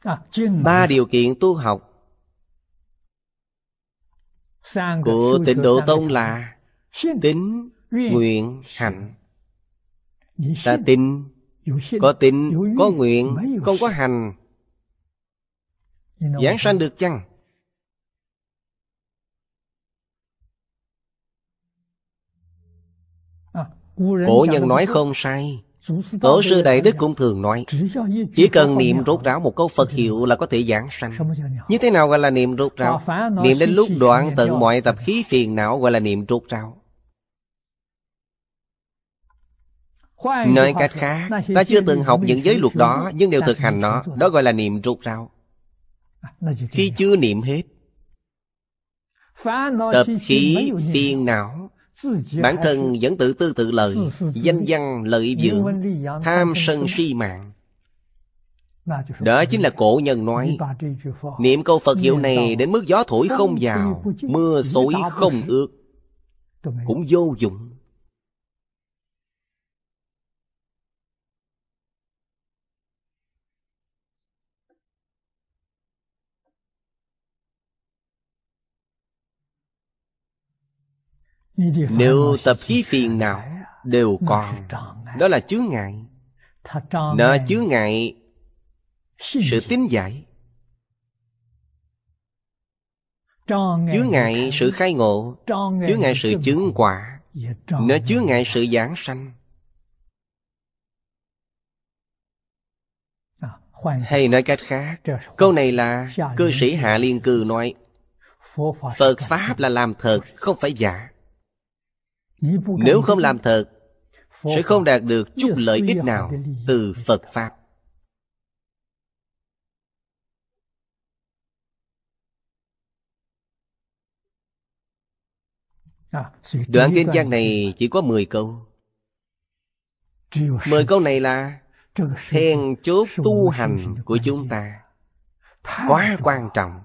à, ba điều kiện tu học của tịnh độ tông là tính nguyện hạnh ta tin có tịnh có nguyện không có hành giảng sanh được chăng à, cổ nhân nói không sai tổ sư đại đức cũng thường nói chỉ cần niệm rốt ráo một câu phật hiệu là có thể giảng sanh như thế nào gọi là niệm rốt ráo niệm đến lúc đoạn tận mọi tập khí phiền não gọi là niệm rốt ráo Nói cách khác Ta chưa từng học những giới luật đó Nhưng đều thực hành nó Đó gọi là niệm rút rau à, Khi chưa niệm hết Tập khí phiền não Bản thân vẫn tự tư tự lợi Danh văn lợi dưỡng Tham sân suy mạng đó chính là cổ nhân nói Niệm câu Phật hiệu này đến mức gió thổi không vào Mưa sối không ướt Cũng vô dụng Nếu tập khí phiền nào đều còn Đó là chướng ngại Nó chướng ngại Sự tín giải Chướng ngại sự khai ngộ Chướng ngại sự chứng quả Nó chướng ngại sự giảng sanh Hay nói cách khác Câu này là cư sĩ Hạ Liên Cư nói Phật Pháp là làm thật Không phải giả nếu không làm thật Sẽ không đạt được chút lợi ích nào Từ Phật Pháp Đoạn kinh văn này chỉ có 10 câu Mười câu này là Then chốt tu hành của chúng ta Quá quan trọng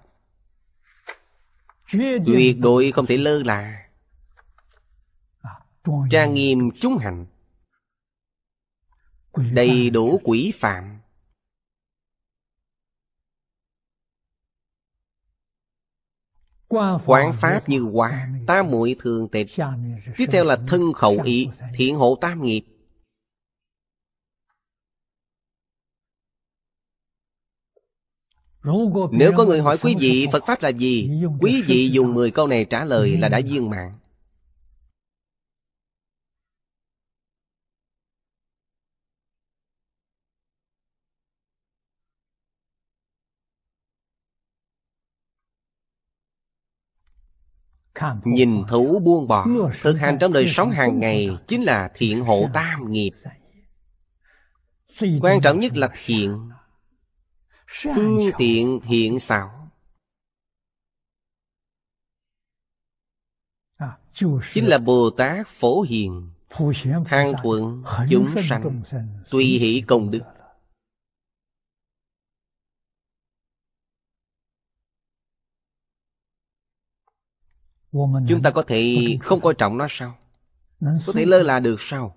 Tuyệt đối không thể lơ là trang nghiêm chúng hạnh đầy đủ quỷ phạm quán pháp như quả ta muội thường tịch tiếp theo là thân khẩu ý thiện hộ tam nghiệp nếu có người hỏi quý vị phật pháp là gì quý vị dùng 10 câu này trả lời là đã viên mạng Nhìn thủ buông bỏ Thực hành trong đời sống hàng ngày Chính là thiện hộ tam nghiệp Quan trọng nhất là thiện Phương tiện thiện xảo Chính là Bồ Tát Phổ Hiền Hàng thuận chúng sanh Tùy hỷ công đức chúng ta có thể không coi trọng nó sao có thể lơ là được sao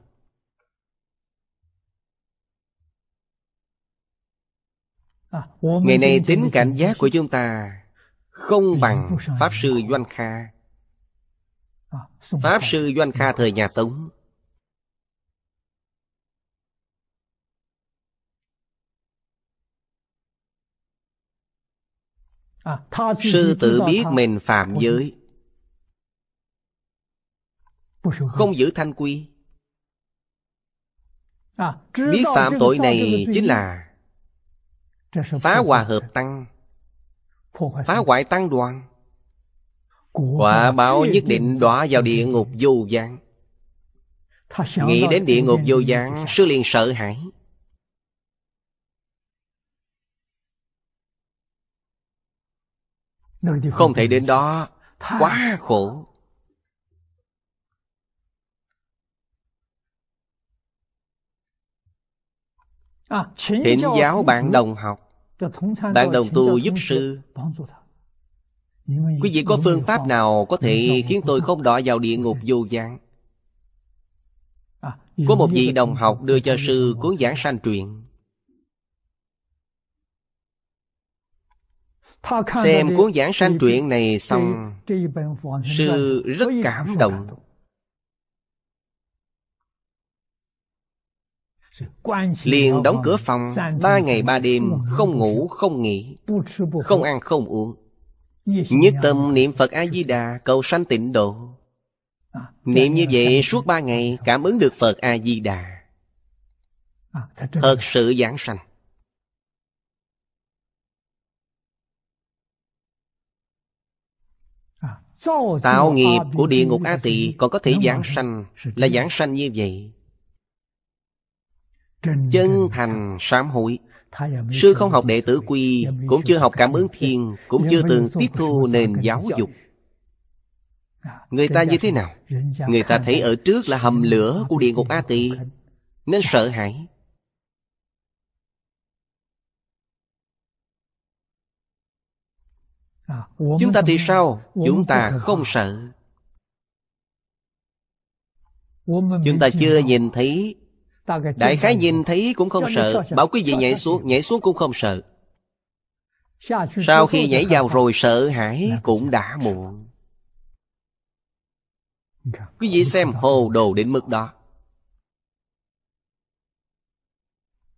à, ngày nay tính cảnh giác của chúng ta không bằng pháp sư doanh kha à, pháp sư doanh kha thời nhà tống à, sư tự biết mình phạm giới không giữ thanh quy biết phạm tội này chính là phá hòa hợp tăng phá hoại tăng đoàn quả báo nhất định đọa vào địa ngục vô gián nghĩ đến địa ngục vô gián sư liền sợ hãi không thể đến đó quá khổ thỉnh giáo bạn đồng học bạn đồng tu giúp sư quý vị có phương pháp nào có thể khiến tôi không đọa vào địa ngục vô gián có một vị đồng học đưa cho sư cuốn giảng sanh truyện xem cuốn giảng sanh truyện này xong sư rất cảm động liền đóng cửa phòng ba ngày ba đêm không ngủ không nghỉ không ăn không uống nhất tâm niệm phật a di đà cầu sanh tịnh độ niệm như vậy suốt ba ngày cảm ứng được phật a di đà thật sự giảng sanh tạo nghiệp của địa ngục a tỳ còn có thể giảng sanh là giảng sanh như vậy chân thành sám hối sư không học đệ tử quy cũng chưa học cảm ứng thiên, cũng chưa từng tiếp thu nền giáo dục người ta như thế nào người ta thấy ở trước là hầm lửa của địa ngục a tỳ nên sợ hãi à, chúng ta thì sao chúng ta không sợ chúng ta chưa nhìn thấy Đại khái nhìn thấy cũng không sợ Bảo quý vị nhảy xuống Nhảy xuống cũng không sợ Sau khi nhảy vào rồi sợ hãi dạ. Cũng đã muộn dạ. Quý vị xem hồ đồ đến mức đó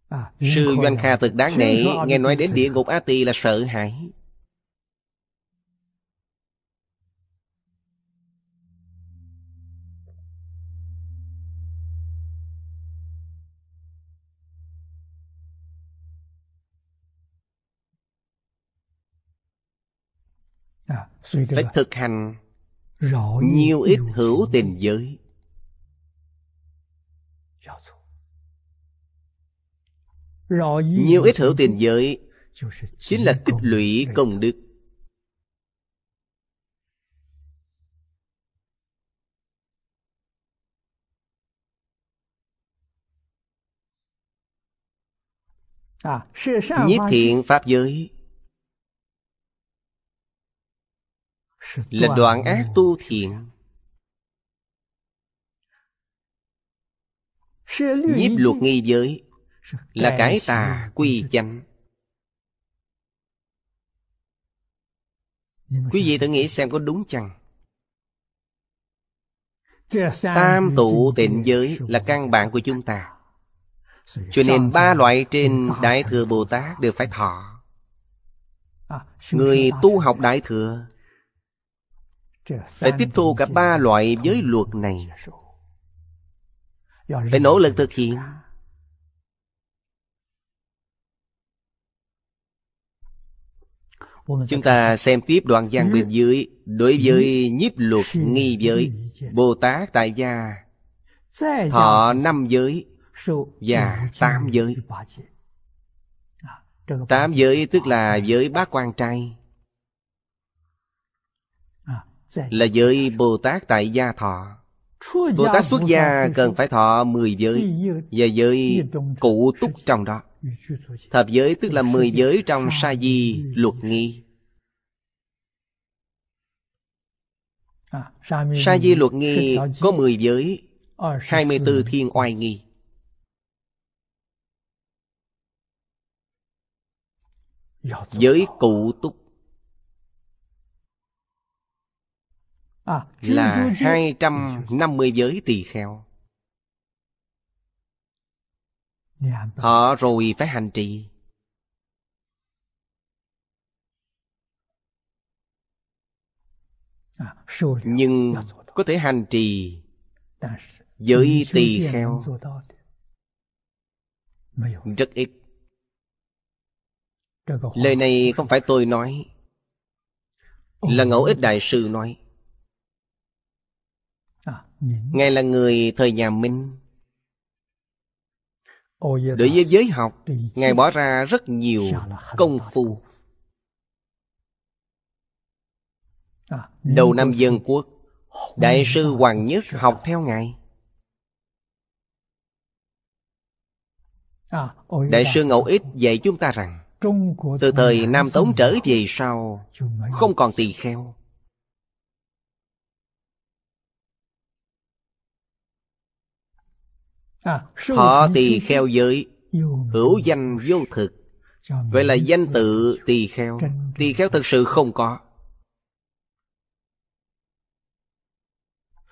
à, Sư Doanh à. Kha thực đáng nể Nghe nói đến địa à. ngục A Tỳ là sợ hãi À, phải thực hành nhiều ít hữu tình giới nhiều ít hữu tình giới chính là tích lũy công đức à, nhiếp thiện pháp giới là đoạn ác tu thiện nhiếp luật nghi giới là cái tà quy chánh quý vị thử nghĩ xem có đúng chăng tam tụ tịnh giới là căn bản của chúng ta cho nên ba loại trên đại thừa bồ tát đều phải thọ à, người tu học đại thừa phải tiếp thu cả ba loại giới luật này phải nỗ lực thực hiện chúng ta xem tiếp đoạn văn bên dưới đối với nhiếp luật nghi giới bồ tát tại gia họ năm giới và tám giới tám giới tức là giới bát quan trai Dạ. là giới Bồ Tát tại gia thọ. Bồ Tát xuất gia cần phải thọ 10 giới và giới cụ túc trong đó. Thập giới tức là 10 giới trong sa di luật nghi. À, sa di luật nghi có 10 giới, 24 thiên oai nghi. Giới cụ túc À, là 250 giới tỳ kheo. Dạ, vâng. Họ rồi phải hành trì. À, Nhưng dạ, có thể hành trì dạ, giới tỳ kheo rất ít. Lời này không phải tôi nói, là Ngẫu Ích Đại Sư nói. Ngài là người thời nhà Minh Đối với giới học Ngài bỏ ra rất nhiều công phu à, Đầu năm dân quốc Đại sư Hoàng Nhất học theo Ngài à, Đại sư Ngẫu Ích dạy chúng ta rằng Từ thời Nam Tống trở về sau Không còn tỳ kheo Thọ tỳ kheo giới Hữu danh vô thực Vậy là danh tự tỳ kheo Tỳ kheo thật sự không có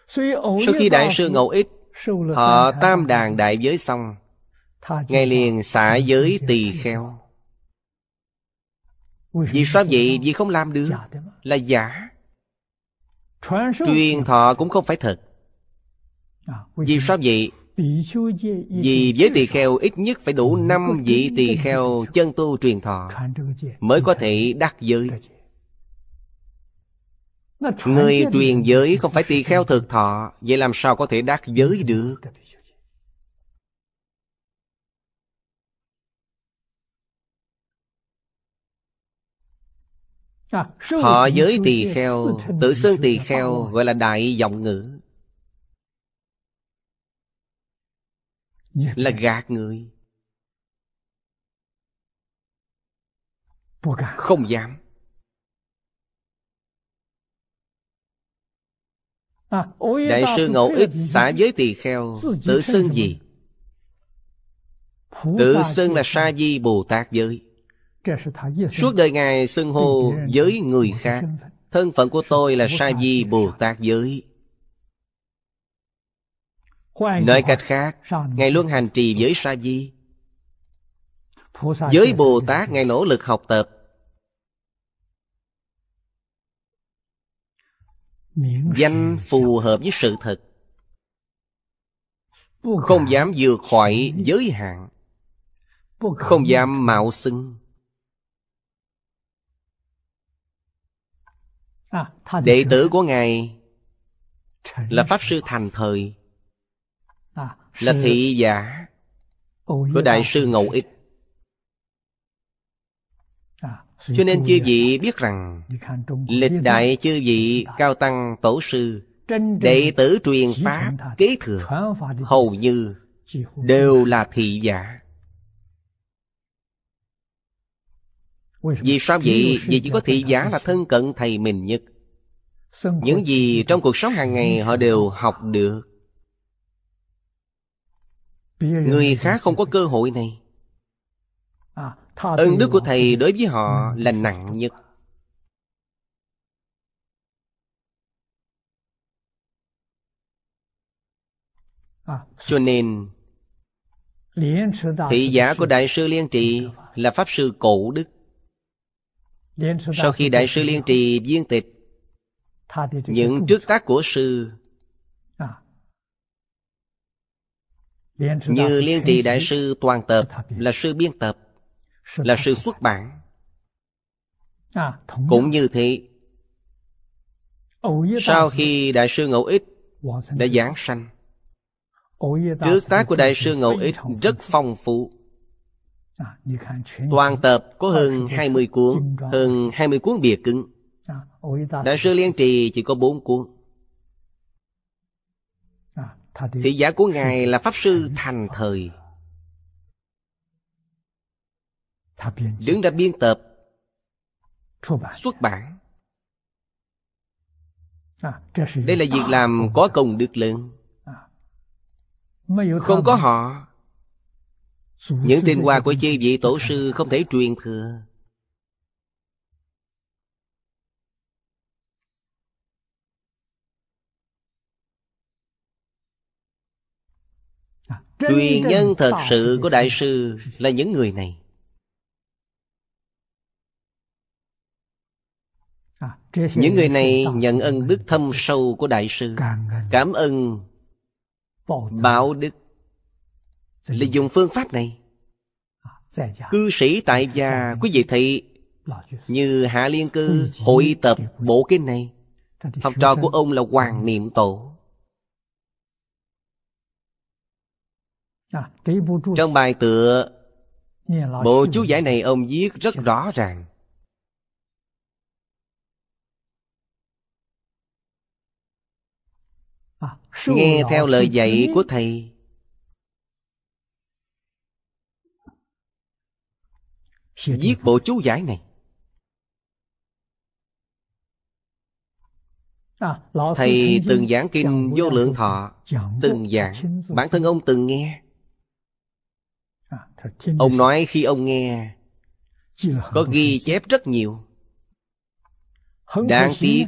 Sau khi Đại sư Ngẫu Ích Họ tam đàn đại giới xong Ngay liền xả giới tỳ kheo Vì sao vậy? Vì không làm được Là giả Truyền thọ cũng không phải thật Vì sao vậy? Vì với tỳ kheo ít nhất phải đủ năm vị tỳ kheo chân tu truyền thọ Mới có thể đắc giới Người truyền giới không phải tỳ kheo thực thọ Vậy làm sao có thể đắc giới được à, Họ giới tỳ kheo Tự xưng tỳ kheo Gọi là đại giọng ngữ Dạ. là gạt người không dám à, đại sư ngẫu ích xã giới tỳ kheo tự xưng gì tự xưng là sa di bồ tát giới suốt đời ngài xưng hô với người khác thân phận của tôi là sa di bồ tát giới Nói cách khác Ngài luôn hành trì với sa di với Bồ Tát Ngài nỗ lực học tập Danh phù hợp với sự thật Không dám vượt khỏi giới hạn Không dám mạo xưng à, Đệ tử của Ngài Là Pháp Sư Thành Thời là thị giả của đại sư ngẫu ích à, cho nên chư vị biết rằng lịch đại chư vị cao tăng tổ sư đệ tử truyền pháp kế thừa hầu như đều là thị giả vì sao vậy vì chỉ có thị giả là thân cận thầy mình nhất những gì trong cuộc sống hàng ngày họ đều học được người khác không có cơ hội này ơn à, đức của thầy đối với họ là nặng nhất à, cho nên thị giả của đại sư liên trì là pháp sư cổ đức sau khi đại sư liên trì viên tịch những trước tác của sư như liên trì đại sư toàn tập là sư biên tập là sư xuất bản cũng như thế sau khi đại sư ngẫu ích đã giảng sanh trước tác của đại sư ngẫu ích rất phong phú toàn tập có hơn 20 cuốn hơn 20 cuốn bìa cứng đại sư liên trì chỉ có 4 cuốn thị giả của ngài là pháp sư thành thời đứng ra biên tập xuất bản à, đây là việc à. làm có công được lớn à. không có họ những tin hoa của chi vị tổ sư không thể truyền thừa Truyền nhân thật sự của Đại sư là những người này à, Những người này nhận ân đức thâm sâu của Đại sư Cảm ơn Bảo đức Là dùng phương pháp này à, Cư sĩ tại gia Quý vị thấy Như Hạ Liên Cư Hội tập bộ kinh này Học trò của ông là Hoàng Niệm Tổ À, Trong bài tựa Bộ chú giải này ông viết rất rõ ràng à, Nghe theo lời dạy của Thầy Viết bộ chú giải này à, Thầy từng giảng kinh vô lượng thọ Từng giảng Bản thân ông từng nghe ông nói khi ông nghe có ghi chép rất nhiều đáng tiếc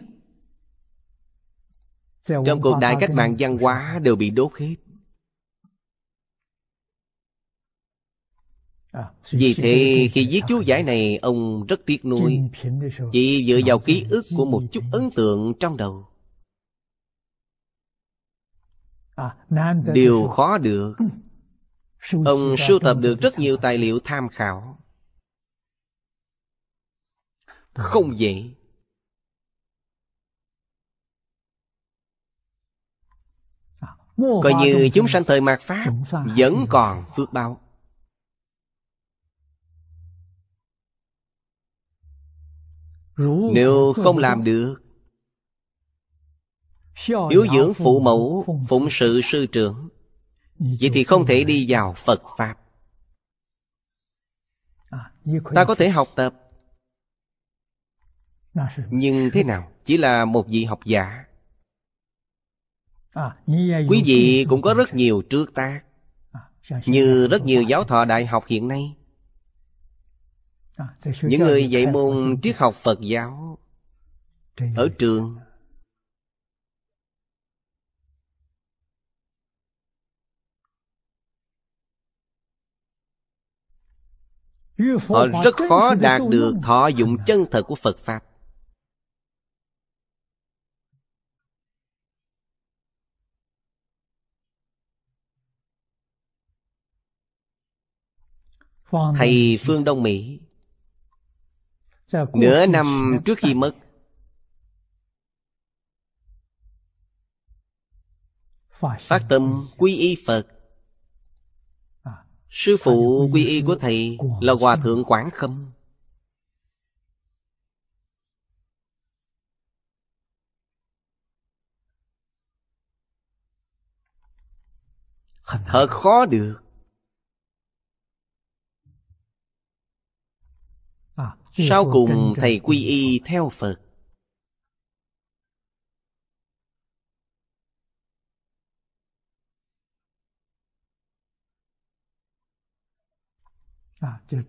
trong cuộc đại cách mạng văn hóa đều bị đốt hết à, vì thế khi viết chú giải này ông rất tiếc nuối chỉ dựa vào ký ức của một chút ấn tượng trong đầu à, điều khó được ừ. Ông sưu tập được rất nhiều tài liệu tham khảo Không dễ Coi như chúng sanh thời mạt Pháp Vẫn còn phước báo Nếu không làm được Hiếu dưỡng phụ mẫu Phụng sự sư trưởng Vậy thì không thể đi vào Phật Pháp Ta có thể học tập Nhưng thế nào? Chỉ là một vị học giả Quý vị cũng có rất nhiều trước tác Như rất nhiều giáo thọ đại học hiện nay Những người dạy môn triết học Phật giáo Ở trường họ rất khó đạt được thọ dụng chân thật của phật pháp thầy phương đông mỹ nửa năm trước khi mất phát tâm quy y phật Sư phụ quy y của thầy là Hòa Thượng Quảng Khâm Thật khó được à, Sau cùng thầy quy y theo Phật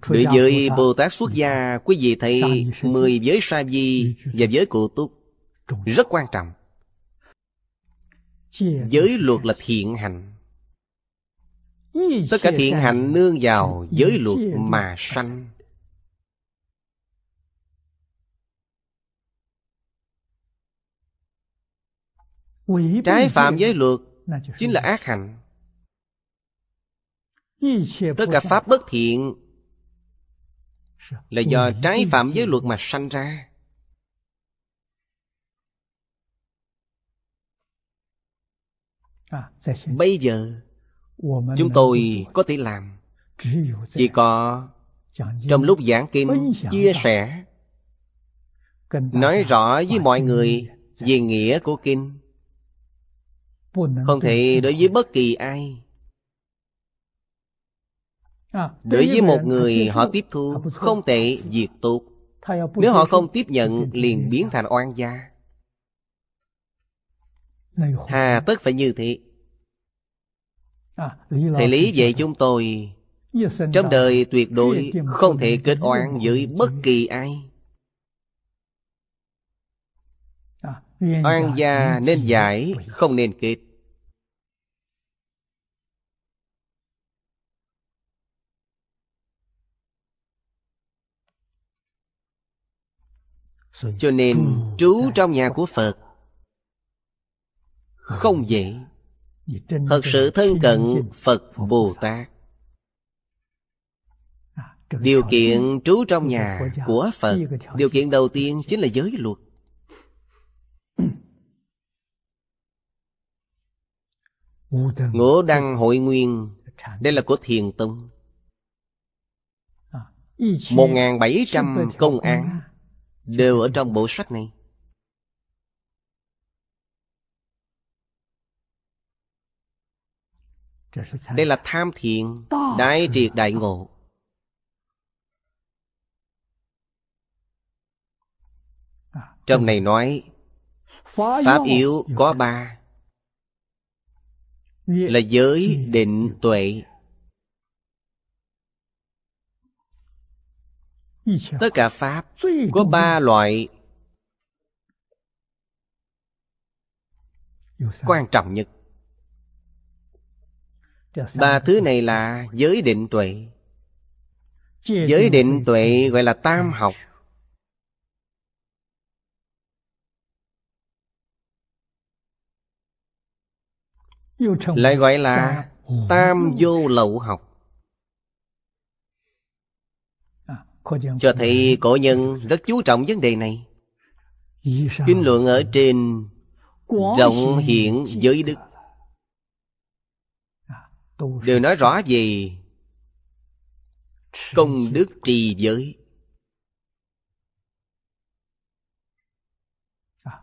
Đối với Bồ Tát xuất gia, quý vị thấy mười giới sa di và giới cụ túc rất quan trọng. Giới luật là thiện hạnh. Tất cả thiện hạnh nương vào giới luật mà sanh. Trái phạm giới luật chính là ác hạnh. Tất cả pháp bất thiện là do trái phạm giới luật mà sanh ra à, bây giờ chúng tôi có thể làm chỉ có trong lúc giảng kinh chia sẻ nói rõ với mọi người về nghĩa của kinh không thể đối với bất kỳ ai À, đối với một người họ tiếp thu Không tệ, việc tốt Nếu họ không tiếp nhận liền biến thành oan gia Hà tất phải như thế à, Thầy lý dạy chúng tôi Trong đời tuyệt đối không thể kết oan với bất kỳ ai à, Oan gia nên giải, không nên kết cho nên trú trong nhà của phật không dễ thật sự thân cận phật bồ tát à, điều kiện trú trong nhà của phật điều kiện đầu tiên chính là giới luật ngũ đăng hội nguyên đây là của thiền tông 1.700 à, công án đều ở trong bộ sách này. Đây là tham thiện, đại triệt đại ngộ. Trong này nói Pháp yếu có ba Là giới định tuệ tất cả pháp có ba loại quan trọng nhất ba thứ này là giới định tuệ giới định tuệ gọi là tam học lại gọi là tam vô lậu học Cho thấy cổ nhân rất chú trọng vấn đề này Kinh luận ở trên Rộng hiện giới đức à, Đều nói rõ về Công đức trì giới à,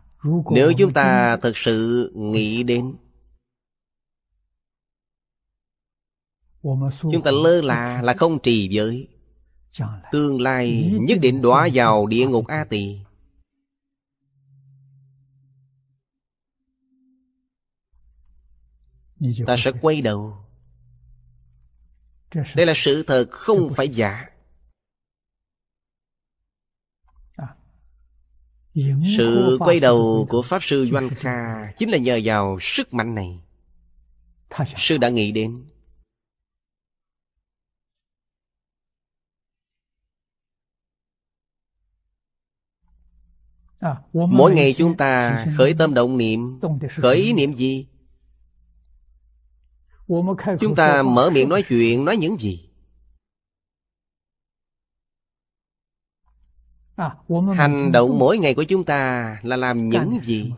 Nếu chúng ta thực sự nghĩ đến Chúng ta lơ là là không trì giới Tương lai nhất định đọa vào địa ngục A Tỳ Ta sẽ quay đầu Đây là sự thật không phải giả à. Sự quay đầu của Pháp Sư Doanh Kha Chính là nhờ vào sức mạnh này Sư đã nghĩ đến À, mỗi ngày chúng ta khởi tâm động niệm Khởi ý niệm gì? Chúng ta mở miệng nói chuyện Nói những gì? À, Hành động mỗi ngày của chúng ta Là làm những gì?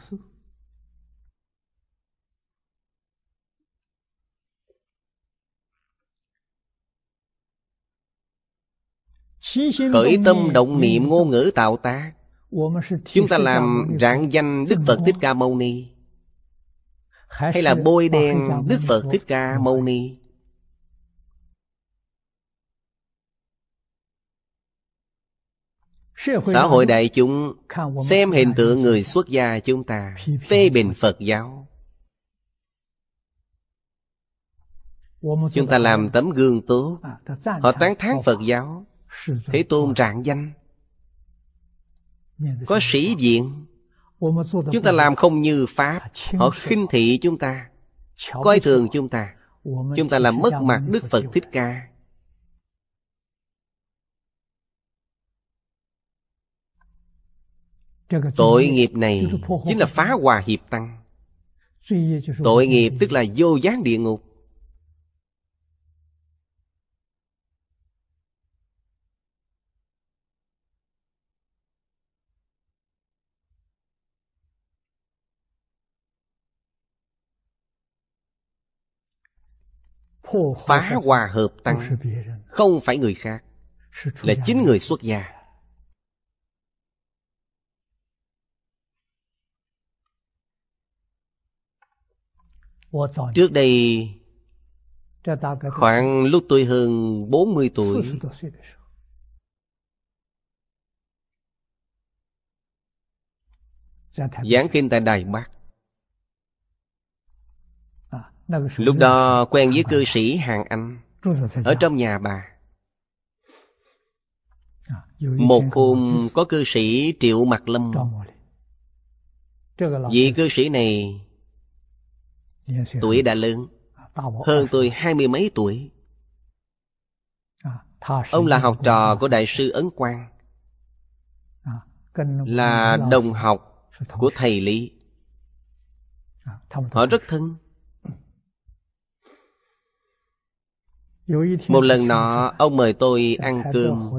Khởi tâm động niệm ngôn ngữ tạo tác Chúng ta làm rạng danh Đức Phật Thích Ca Mâu Ni Hay là bôi đen Đức Phật Thích Ca Mâu Ni Xã hội đại chúng xem hình tượng người xuất gia chúng ta phê bình Phật giáo. Chúng ta làm tấm gương tốt à, Họ tán thán Phật giáo Thế tôn trạng danh có sĩ diện chúng ta làm không như pháp à, họ khinh thị chúng ta coi thường chúng ta chúng ta làm mất mặt đức phật thích ca tội nghiệp này chính là phá hòa hiệp tăng tội nghiệp tức là vô gián địa ngục phá hòa hợp tăng không phải người khác là chính người xuất gia Trước đây Khoảng lúc tôi hơn 40 tuổi Giảng kinh tại Đài Bắc Lúc đó quen với cư sĩ Hàng Anh Ở trong nhà bà Một hôm có cư sĩ Triệu Mặt Lâm Vị cư sĩ này Tuổi đã lớn Hơn tôi hai mươi mấy tuổi Ông là học trò của Đại sư Ấn Quang Là đồng học của thầy Lý Họ rất thân Một lần nọ ông mời tôi ăn cơm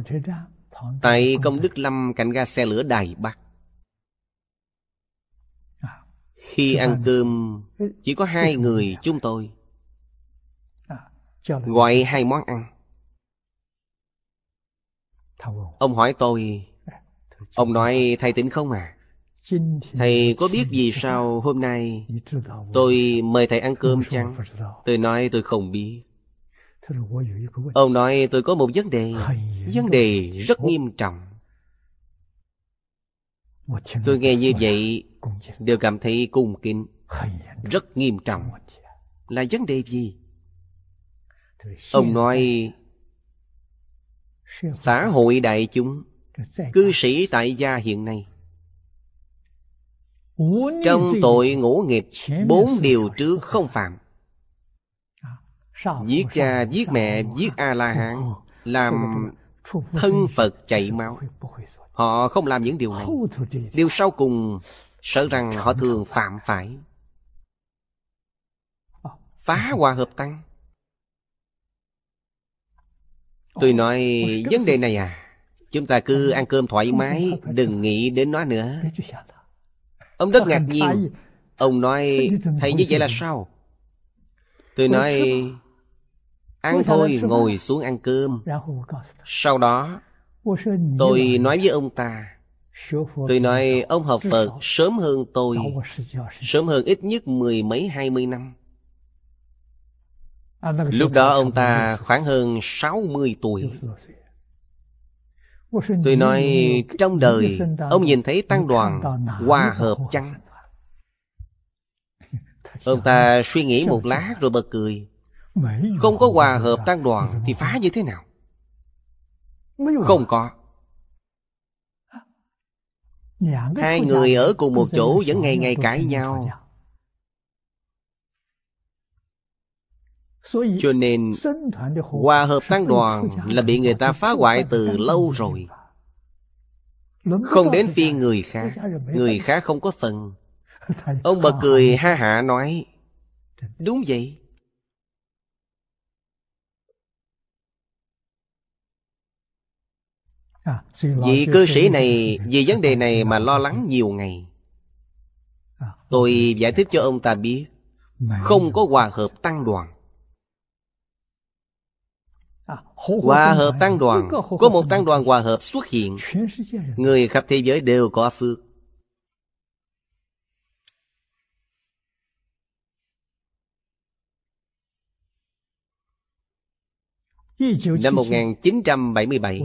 Tại công đức lâm cạnh ga xe lửa Đài Bắc Khi ăn cơm chỉ có hai người chúng tôi Gọi hai món ăn Ông hỏi tôi Ông nói thầy tỉnh không à Thầy có biết vì sao hôm nay Tôi mời thầy ăn cơm chăng Tôi nói tôi không biết Ông nói tôi có một vấn đề Vấn đề rất nghiêm trọng Tôi nghe như vậy Đều cảm thấy cung kính Rất nghiêm trọng Là vấn đề gì? Ông nói Xã hội đại chúng Cư sĩ tại gia hiện nay Trong tội ngũ nghiệp Bốn điều trước không phạm Giết cha, giết mẹ, giết A-la-hán Làm thân Phật chạy máu Họ không làm những điều này Điều sau cùng Sợ rằng họ thường phạm phải Phá hòa hợp tăng Tôi nói vấn đề này à Chúng ta cứ ăn cơm thoải mái Đừng nghĩ đến nó nữa Ông rất ngạc nhiên Ông nói Thầy như vậy là sao Tôi nói Ăn thôi ngồi xuống ăn cơm Sau đó Tôi nói với ông ta Tôi nói ông học Phật sớm hơn tôi Sớm hơn ít nhất mười mấy hai mươi năm à, Lúc đó ông ta khoảng hơn sáu mươi tuổi Tôi nói trong đời Ông nhìn thấy tăng đoàn hòa hợp chăng Ông ta suy nghĩ một lát rồi bật cười không có hòa hợp tan đoàn Thì phá như thế nào Không có Hai người ở cùng một chỗ Vẫn ngày ngày cãi nhau Cho nên Hòa hợp tăng đoàn Là bị người ta phá hoại từ lâu rồi Không đến phiên người khác Người khác không có phần Ông bật cười ha hả nói Đúng vậy À, Vị cư sĩ này vì vấn đề này mà lo lắng nhiều ngày à, Tôi giải thích cho ông ta biết Không có hòa hợp tăng đoàn à, Hòa hợp tăng đoàn Có một tăng đoàn hòa hợp xuất hiện Người khắp thế giới đều có phước Năm 1977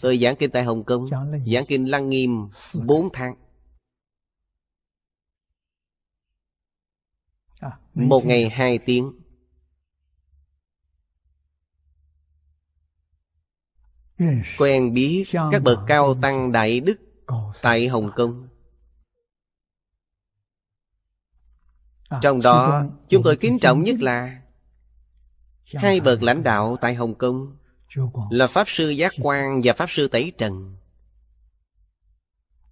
Tôi giảng kinh tại Hồng Kông Giảng kinh Lăng Nghiêm 4 tháng Một ngày 2 tiếng Quen biết các bậc cao tăng Đại Đức Tại Hồng Kông Trong đó chúng tôi kính trọng nhất là hai bậc lãnh đạo tại hồng kông là pháp sư giác quan và pháp sư tẩy trần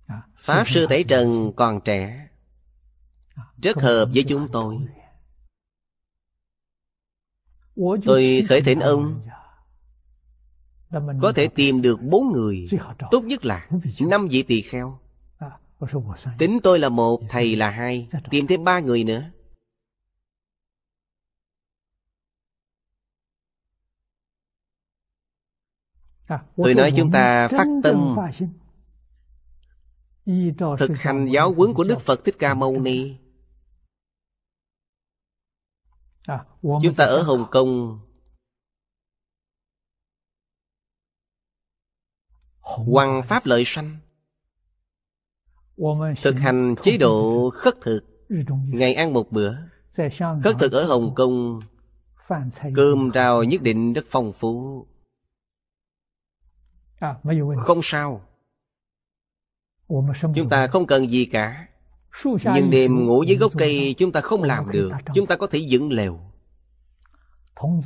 à, pháp sư tẩy trần còn trẻ à, rất hợp với chúng tôi tôi khởi thỉnh ông có thể tìm được bốn người tốt nhất là năm vị tỳ kheo à, tính tôi là một dạ, thầy là hai tìm thêm ba người nữa tôi nói chúng ta phát tâm thực hành giáo huấn của đức phật thích ca mâu ni chúng ta ở hồng kông hoằng pháp lợi sanh thực hành chế độ khất thực ngày ăn một bữa khất thực ở hồng kông cơm rau nhất định rất phong phú À, không sao chúng ta không cần gì cả nhưng đêm ngủ dưới gốc cây chúng ta không làm được chúng ta có thể dựng lều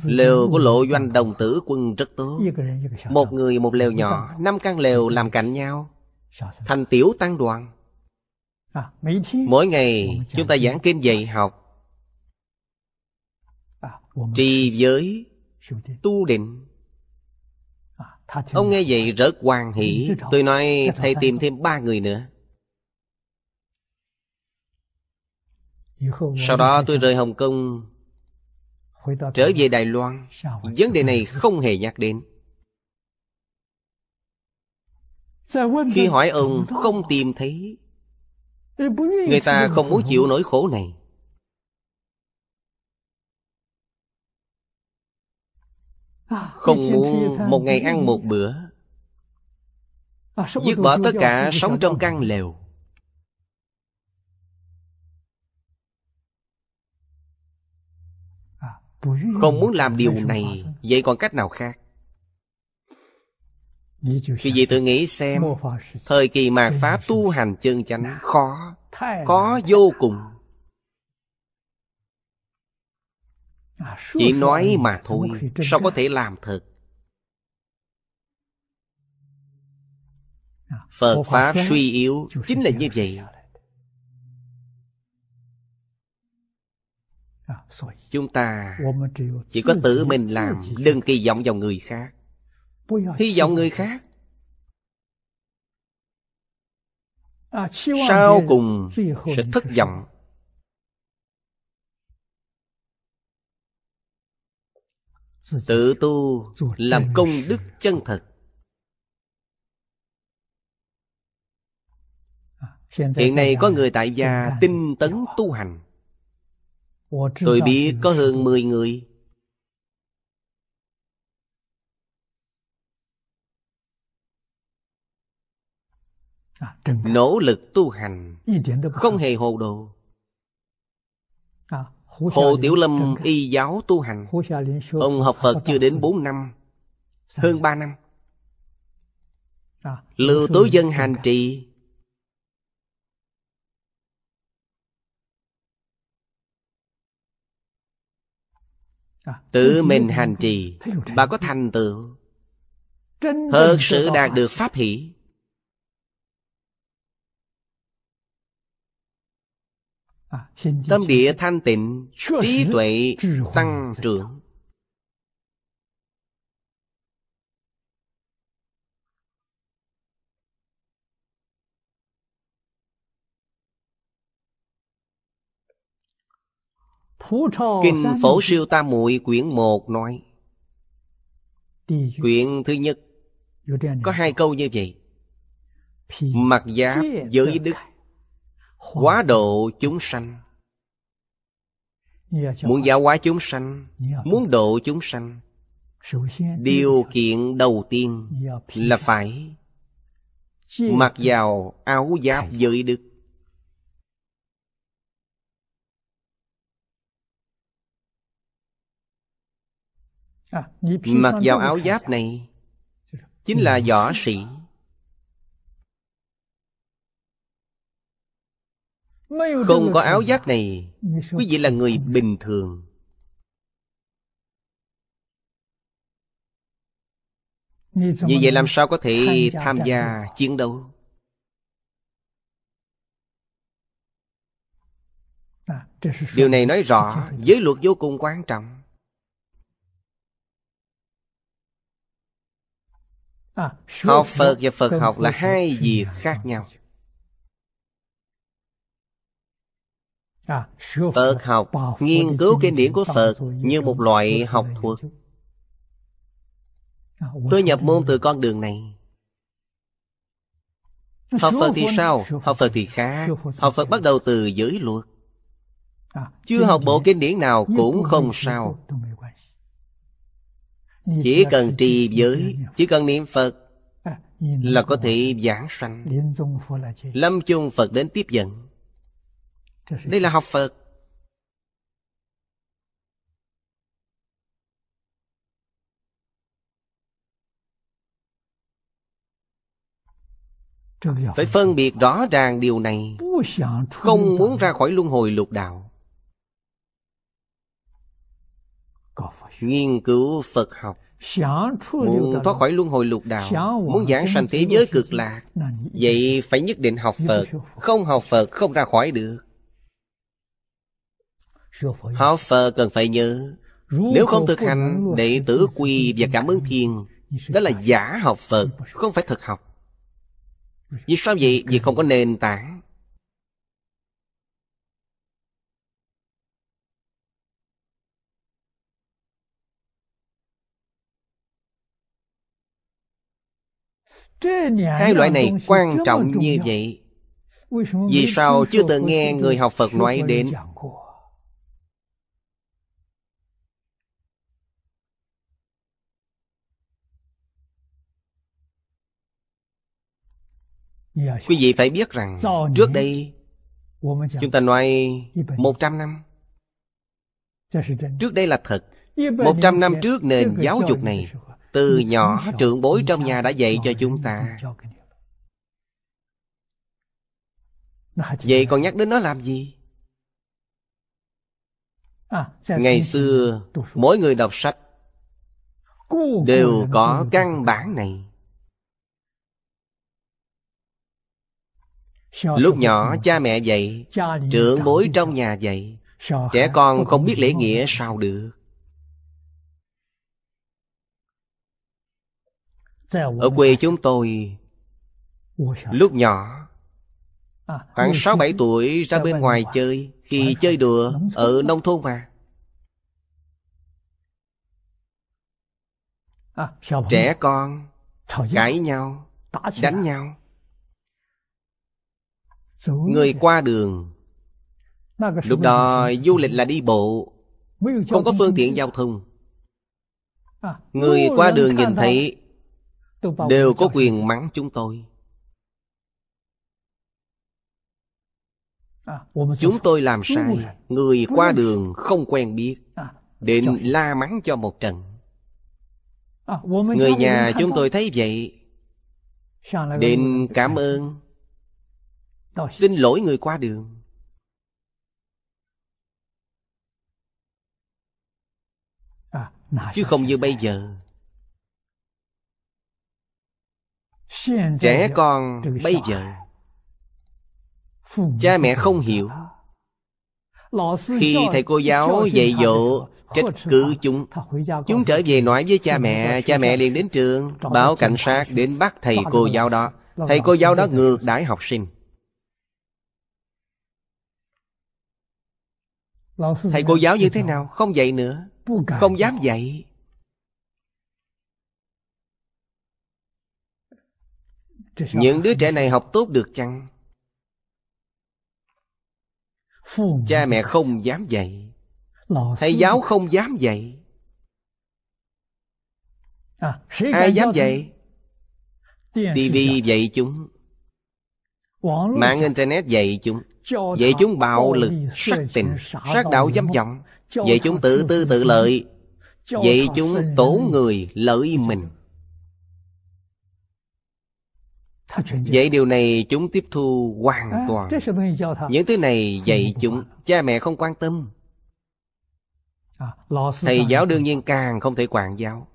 lều của lộ doanh đồng tử quân rất tốt một người một lều nhỏ năm căn lều làm cạnh nhau thành tiểu tăng đoàn à, mỗi ngày chúng ta giảng kinh dạy học à, trì giới tu định Ông nghe vậy rất hoan hỷ Tôi nói thầy tìm thêm ba người nữa Sau đó tôi rời Hồng Kông Trở về Đài Loan Vấn đề này không hề nhắc đến Khi hỏi ông không tìm thấy Người ta không muốn chịu nỗi khổ này À, Không muốn một ngày ăn một bữa à, Dứt bỏ tất cả sống trong căn lều à, Không muốn làm điều này Vậy còn cách nào khác Khi vị tự nghĩ xem Thời kỳ mạt Pháp tu hành chân chánh Khó Khó vô cùng À, chỉ nói mà thôi Sao có thể làm thật à, Phật Pháp suy yếu Chính là như vậy à, Chúng ta chỉ có tự mình làm Đừng kỳ vọng vào người khác Hy vọng người khác Sau cùng sẽ thất vọng tự tu làm công đức chân thật à, hiện nay có người tại gia tinh tấn tu hành tôi biết có hơn 10 người à, nỗ lực tu hành không hề hồ đồ à, Hồ Tiểu Lâm y giáo tu hành Ông học Phật chưa đến 4 năm Hơn 3 năm Lưu Tố Dân hành trì Tự mình hành trì Bà có thành tựu Thật sự đạt được pháp hỷ Tâm địa thanh tịnh Trí tuệ tăng trưởng Kinh Phổ Siêu Tam Muội quyển một nói Quyển thứ nhất Có hai câu như vậy mặc giáp giới đức Quá độ chúng sanh Muốn giáo hóa chúng sanh Muốn độ chúng sanh Điều kiện đầu tiên là phải Mặc vào áo giáp giới đức Mặc vào áo giáp này Chính là võ sĩ Không có áo giáp này Quý vị là người bình thường như vậy làm sao có thể tham gia chiến đấu à, Điều này nói rõ giới luật vô cùng quan trọng à, Học Phật và Phật học là hai việc khác nhau À, Phật học nghiên cứu kinh điển của Phật như một loại học thuật. À, tôi nhập môn từ con đường này. Học Phật thì sao? Học Phật thì khác. Học Phật bắt đầu từ giới luật. À, Chưa học bộ kinh điển nào cũng không sao. Chỉ cần trì giới, chỉ cần niệm Phật là có thể giảng sanh. Lâm chung Phật đến tiếp dẫn đây là học phật phải phân biệt rõ ràng điều này không muốn ra khỏi luân hồi lục đạo nghiên cứu phật học muốn thoát khỏi luân hồi lục đạo muốn giảng sanh thế giới cực lạc vậy phải nhất định học phật không học phật không ra khỏi được Học Phật cần phải nhớ Nếu không thực hành đệ tử quy và cảm ứng thiên Đó là giả học Phật Không phải thực học Vì sao vậy? Vì không có nền tảng Hai loại này quan trọng như vậy Vì sao chưa từng nghe người học Phật nói đến Quý vị phải biết rằng trước đây Chúng ta nói 100 năm Trước đây là thật 100 năm trước nền giáo dục này Từ nhỏ trưởng bối trong nhà đã dạy cho chúng ta Vậy còn nhắc đến nó làm gì? À, Ngày xưa Mỗi người đọc sách Đều có căn bản này Lúc nhỏ cha mẹ dạy Trưởng bối trong nhà dạy Trẻ con không biết lễ nghĩa sao được Ở quê chúng tôi Lúc nhỏ à, Khoảng 6-7 tuổi ra bên ngoài chơi Khi chơi đùa ở nông thôn mà à, Trẻ con Cãi nhau Đánh nhau người qua đường lúc đó du lịch là đi bộ không có phương tiện giao thông à, người qua đường nhìn thấy đều có quyền mắng chúng tôi à, chúng tôi làm sai người qua đường không quen biết à, định la mắng cho một trận người nhà chúng tôi thấy vậy định cảm ơn Xin lỗi người qua đường à, Chứ không như bây giờ Trẻ con bây giờ Cha mẹ không hiểu Khi thầy cô giáo dạy dỗ trách cứ chúng Chúng trở về nói với cha mẹ Cha mẹ liền đến trường Báo cảnh sát đến bắt thầy cô giáo đó Thầy cô giáo đó ngược đãi học sinh thầy cô giáo như thế nào không dạy nữa không dám dạy những đứa trẻ này học tốt được chăng cha mẹ không dám dạy thầy giáo không dám dạy à, ai dám dạy tv dạy chúng mạng internet dạy chúng Vậy chúng bạo lực sắc tình Sát đạo dâm vọng Vậy chúng tự tư tự lợi Vậy chúng tổ người lợi mình Vậy điều này chúng tiếp thu hoàn à, toàn Những thứ này dạy chúng Cha mẹ không quan tâm à, Thầy giáo đương nhiên càng không thể quản giáo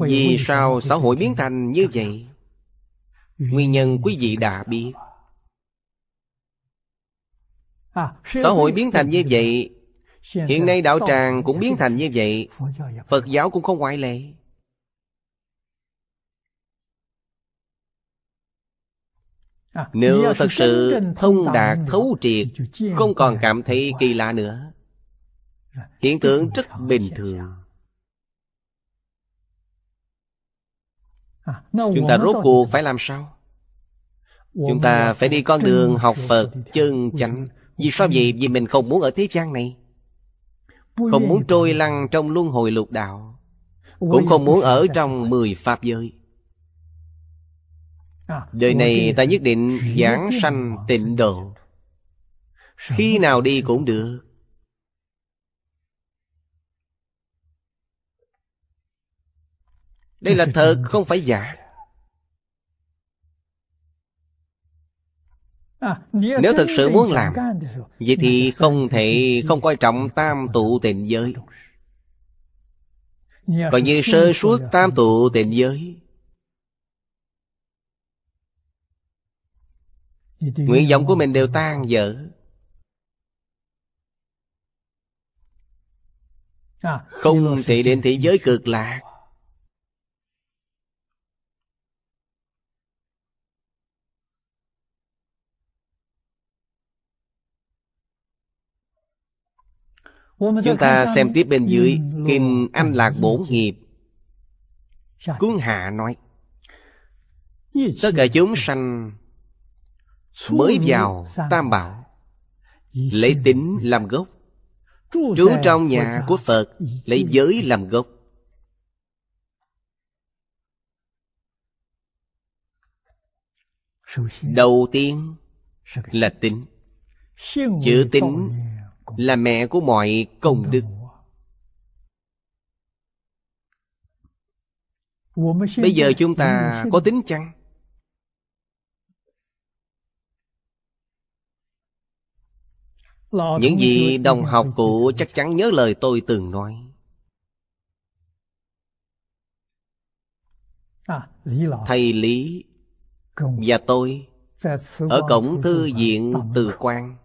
Vì sao xã hội biến thành như vậy Nguyên nhân quý vị đã biết Xã hội biến thành như vậy Hiện nay đạo tràng cũng biến thành như vậy Phật giáo cũng không ngoại lệ Nếu thật sự thông đạt thấu triệt Không còn cảm thấy kỳ lạ nữa Hiện tượng rất bình thường À, chúng ta rốt cuộc phải làm sao chúng ta phải đi con đường học phật chân chánh vì sao vậy vì mình không muốn ở thế gian này không muốn trôi lăn trong luân hồi lục đạo cũng không muốn ở trong mười pháp giới à, đời này ta nhất định giảng sanh tịnh độ khi nào đi cũng được Đây là thật không phải giả à, Nếu thực sự muốn làm Vậy thì không thể không coi trọng tam tụ tịnh giới Còn như sơ suốt tam tụ tịnh giới Nguyện vọng của mình đều tan dở à, Không thể đến thế giới cực lạc Chúng ta xem tiếp bên dưới Kim Anh Lạc Bổn Nghiệp dạ. Cuốn Hạ nói Tất cả chúng sanh Mới vào Tam Bảo Lấy tính làm gốc chú trong nhà của Phật Lấy giới làm gốc Đầu tiên là tính Chữ tính là mẹ của mọi công đức bây giờ chúng ta có tính chăng những vị đồng học cũ chắc chắn nhớ lời tôi từng nói thầy lý và tôi ở cổng thư viện từ quang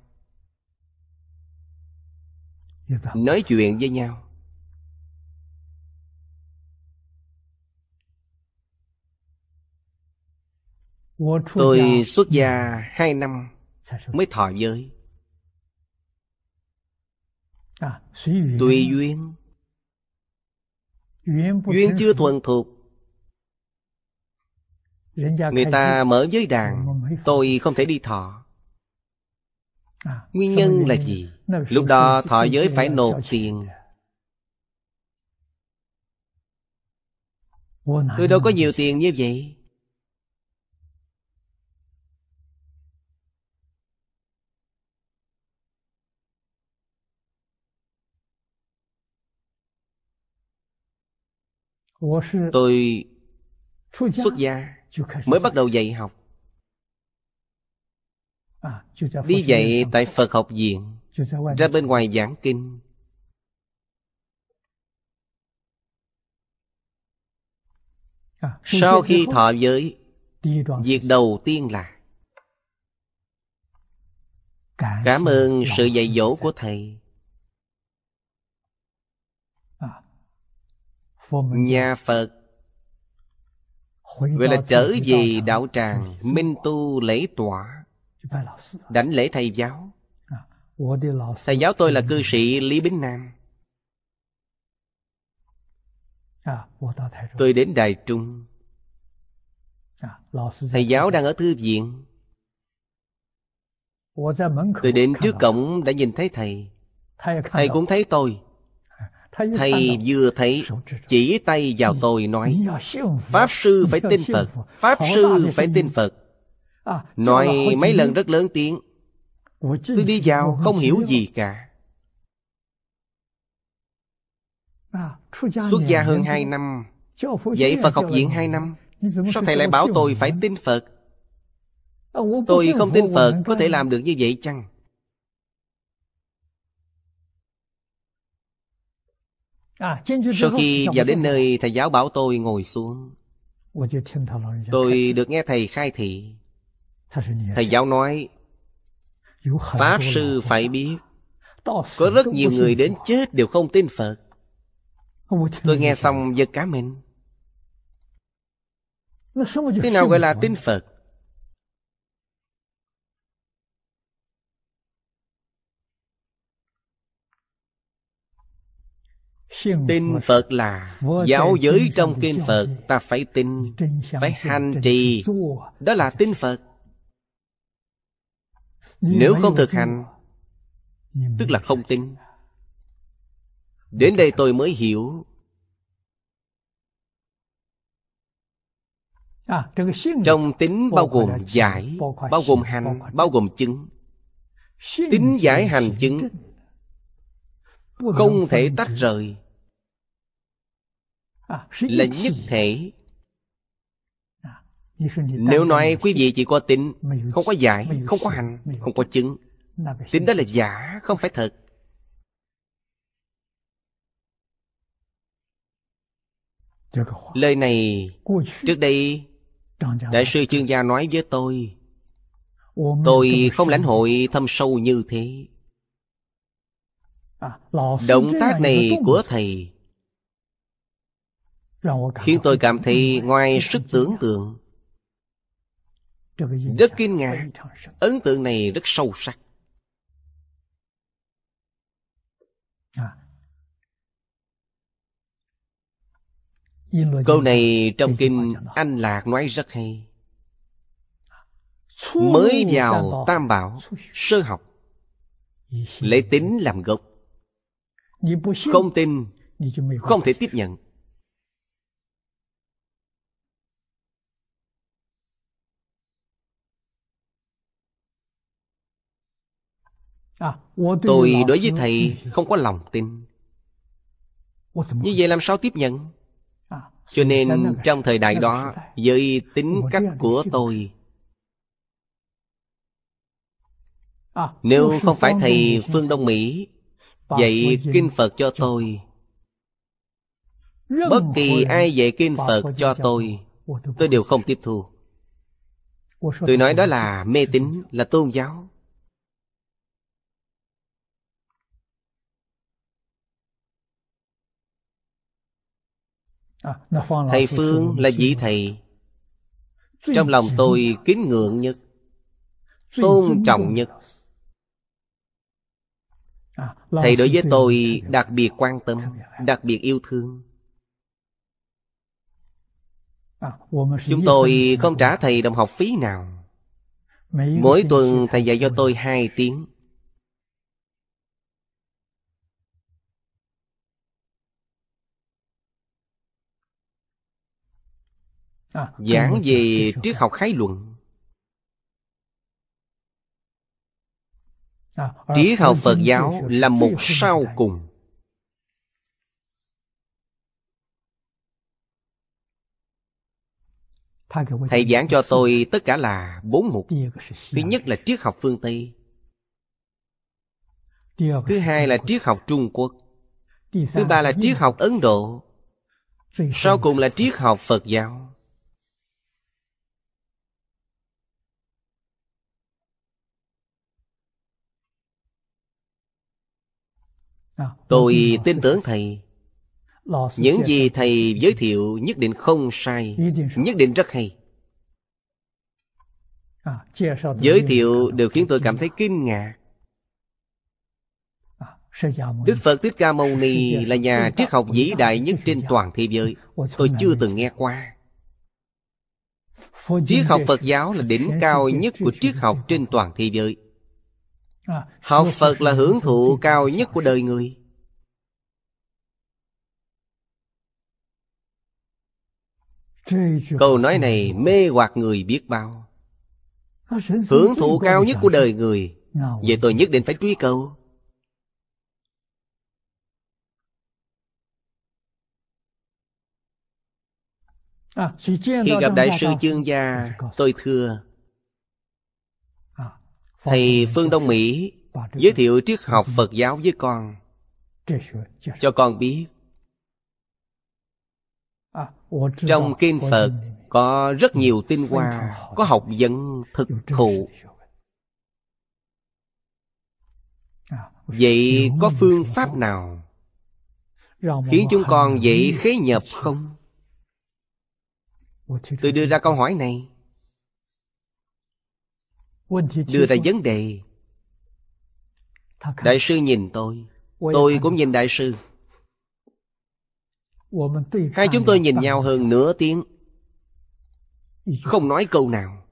Dạ nói chuyện với nhau tôi xuất gia ừ. hai năm dạ mới thọ giới à, tùy duyên duyên chưa thuần thuộc người ta mở giới đàn tôi không thể đi thọ à, nguyên nhân là gì Lúc đó thọ giới phải nộp tiền Tôi đâu có nhiều tiền như vậy Tôi xuất gia mới bắt đầu dạy học Đi dạy tại Phật học viện ra bên ngoài giảng kinh à, sau khi thọ giới việc đầu tiên là cảm ơn sự dạy dỗ của thầy à, nhà phật gọi là trở về đạo tràng minh tu lễ tỏa đảnh lễ thầy giáo Thầy giáo tôi là cư sĩ Lý Bính Nam à, Tôi đến Đài Trung à, Thầy giáo đang ở thư viện Tôi đến trước cổng đã nhìn thấy thầy Thầy cũng thấy tôi Thầy vừa thấy chỉ tay vào tôi nói Pháp sư phải tin Phật Pháp sư phải tin Phật à, Nói mấy lần rất lớn tiếng Tôi đi vào không hiểu gì cả à, Xuất gia hơn 2 năm Vậy Phật học viện 2 năm Sao thầy lại bảo tôi phải tin Phật Tôi không tin Phật có thể làm được như vậy chăng à, Sau khi vào đến nơi thầy giáo bảo tôi ngồi xuống Tôi được nghe thầy khai thị Thầy giáo nói pháp sư phải biết có rất nhiều người đến chết đều không tin phật tôi nghe xong giật cá mình thế nào gọi là tin phật Tin Phật là giáo giới trong kinh Phật Ta phải tin Phải hành trì Đó là tin Phật nếu không thực hành Tức là không tin Đến đây tôi mới hiểu à, Trong tính bao gồm giải Bao gồm hành Bao gồm chứng Tính giải hành chứng Không thể tách rời à, Là nhất thể nếu nói quý vị chỉ có tính Không có giải, không có hành, không có chứng Tính đó là giả, không phải thật Lời này Trước đây Đại sư chuyên gia nói với tôi Tôi không lãnh hội thâm sâu như thế à, Động tác này của thầy Khiến tôi cảm thấy ngoài sức tưởng tượng rất kinh ngạc ấn tượng này rất sâu sắc à. câu này trong kinh anh lạc nói rất hay mới vào tam bảo sơ học lấy tính làm gốc không tin không thể tiếp nhận À, tôi đối với thầy không có lòng tin Như vậy làm sao tiếp nhận à, Cho nên trong thời đại đó Với tính cách của tôi à, Nếu không phải thầy Phương Đông Mỹ Dạy Kinh Phật cho tôi Bất kỳ ai dạy Kinh Phật cho tôi Tôi đều không tiếp thu Tôi nói đó là mê tín là tôn giáo À, thầy phương là vị thầy trong lòng tôi kính ngưỡng nhất tôn trọng nhất à, thầy đối với tôi đặc biệt quan tâm đặc biệt yêu thương à, chúng tôi không trả thầy đồng học phí nào mỗi tuần thầy dạy cho tôi hai tiếng À, giảng về triết học khái luận à, à, triết học phật giáo là một sau cùng thầy giảng cho tôi tất cả là bốn mục thứ nhất là triết học phương tây thứ hai là triết học trung quốc thứ ba là triết học ấn độ sau cùng là triết học phật giáo Tôi tin tưởng Thầy Những gì Thầy giới thiệu nhất định không sai Nhất định rất hay Giới thiệu đều khiến tôi cảm thấy kinh ngạc Đức Phật Thích Ca Mâu Ni là nhà triết học vĩ đại nhất trên toàn thế giới Tôi chưa từng nghe qua Triết học Phật giáo là đỉnh cao nhất của triết học trên toàn thế giới À, học phật là hưởng thụ cao nhất à? của đời người câu nói này mê hoặc người biết bao hưởng thụ cao nhất của đời người vậy tôi nhất định phải truy cầu à, khi gặp đại sư chương gia tôi thưa thầy phương đông mỹ giới thiệu triết học phật giáo với con cho con biết trong kinh phật có rất nhiều tinh hoa có học vấn thực thụ vậy có phương pháp nào khiến chúng con dậy khế nhập không tôi đưa ra câu hỏi này đưa ra vấn đề đại sư nhìn tôi tôi cũng nhìn đại sư hai chúng tôi nhìn nhau hơn nửa tiếng không nói câu nào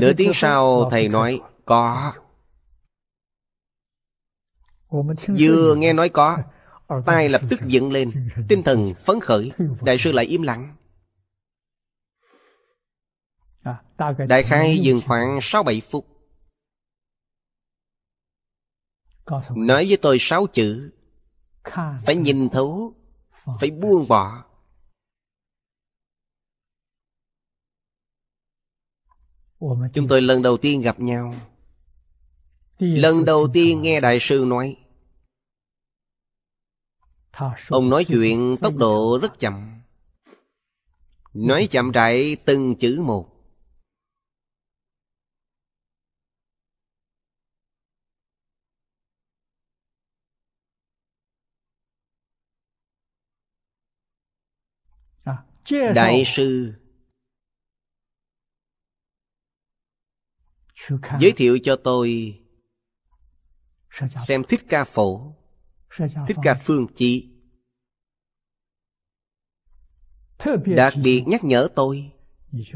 nửa tiếng sau thầy nói có vừa nghe nói có tai lập tức dựng lên tinh thần phấn khởi đại sư lại im lặng Đại khai dừng khoảng 6-7 phút Nói với tôi sáu chữ Phải nhìn thấu Phải buông bỏ Chúng tôi lần đầu tiên gặp nhau Lần đầu tiên nghe Đại sư nói Ông nói chuyện tốc độ rất chậm Nói chậm rãi từng chữ một đại sư giới thiệu cho tôi xem thích ca phổ thích ca phương chỉ đặc biệt nhắc nhở tôi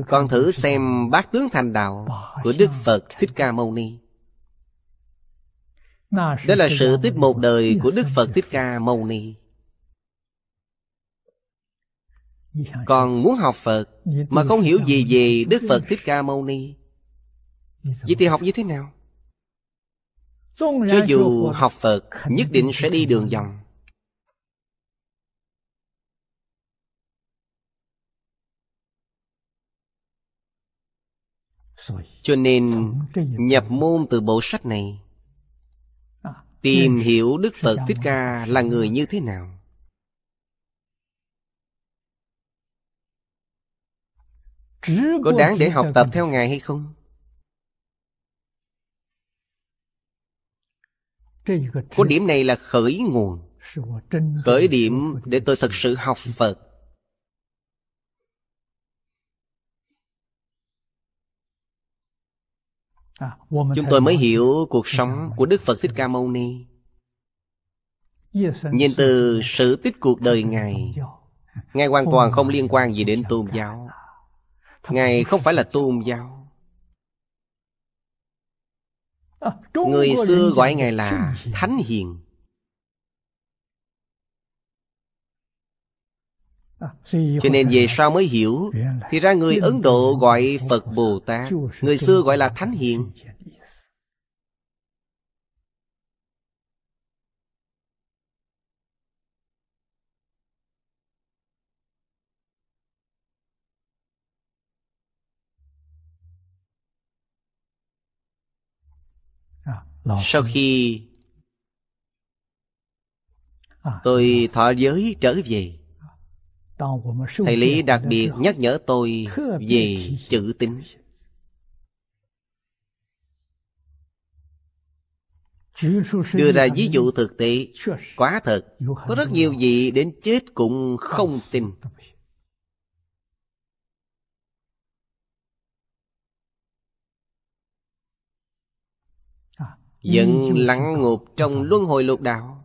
con thử xem bát tướng thành đạo của đức phật thích ca mâu ni đó là sự tích một đời của đức phật thích ca mâu ni Dạ, còn dạ. muốn học phật dạ, mà không hiểu gì về đức phật thích ca mâu ni vậy thì học như thế nào cho dù học phật nhất định sẽ đi đường vòng cho nên nhập môn từ bộ sách này à, tìm hiểu đức phật thích ca là người như thế nào Có đáng để học tập theo Ngài hay không? Có điểm này là khởi nguồn Khởi điểm để tôi thực sự học Phật à, Chúng tôi mới hiểu cuộc sống của Đức Phật Thích Ca Mâu Ni Nhìn từ sự tích cuộc đời Ngài Ngài hoàn toàn không liên quan gì đến tôn giáo Ngài không phải là tôn giáo à, Người xưa gọi Ngài là Thánh Hiền à, Cho nên về sau mới hiểu Thì ra người Ấn Độ gọi Phật Bồ Tát Người xưa gọi là Thánh Hiền sau khi à, tôi dạ. thọ giới trở về thầy lý đặc biệt nhắc nhở tôi về chữ tính đưa ra ví dụ thực tế quá thật có rất nhiều vị đến chết cũng không tin Vẫn lặng ngục trong luân hồi lục đạo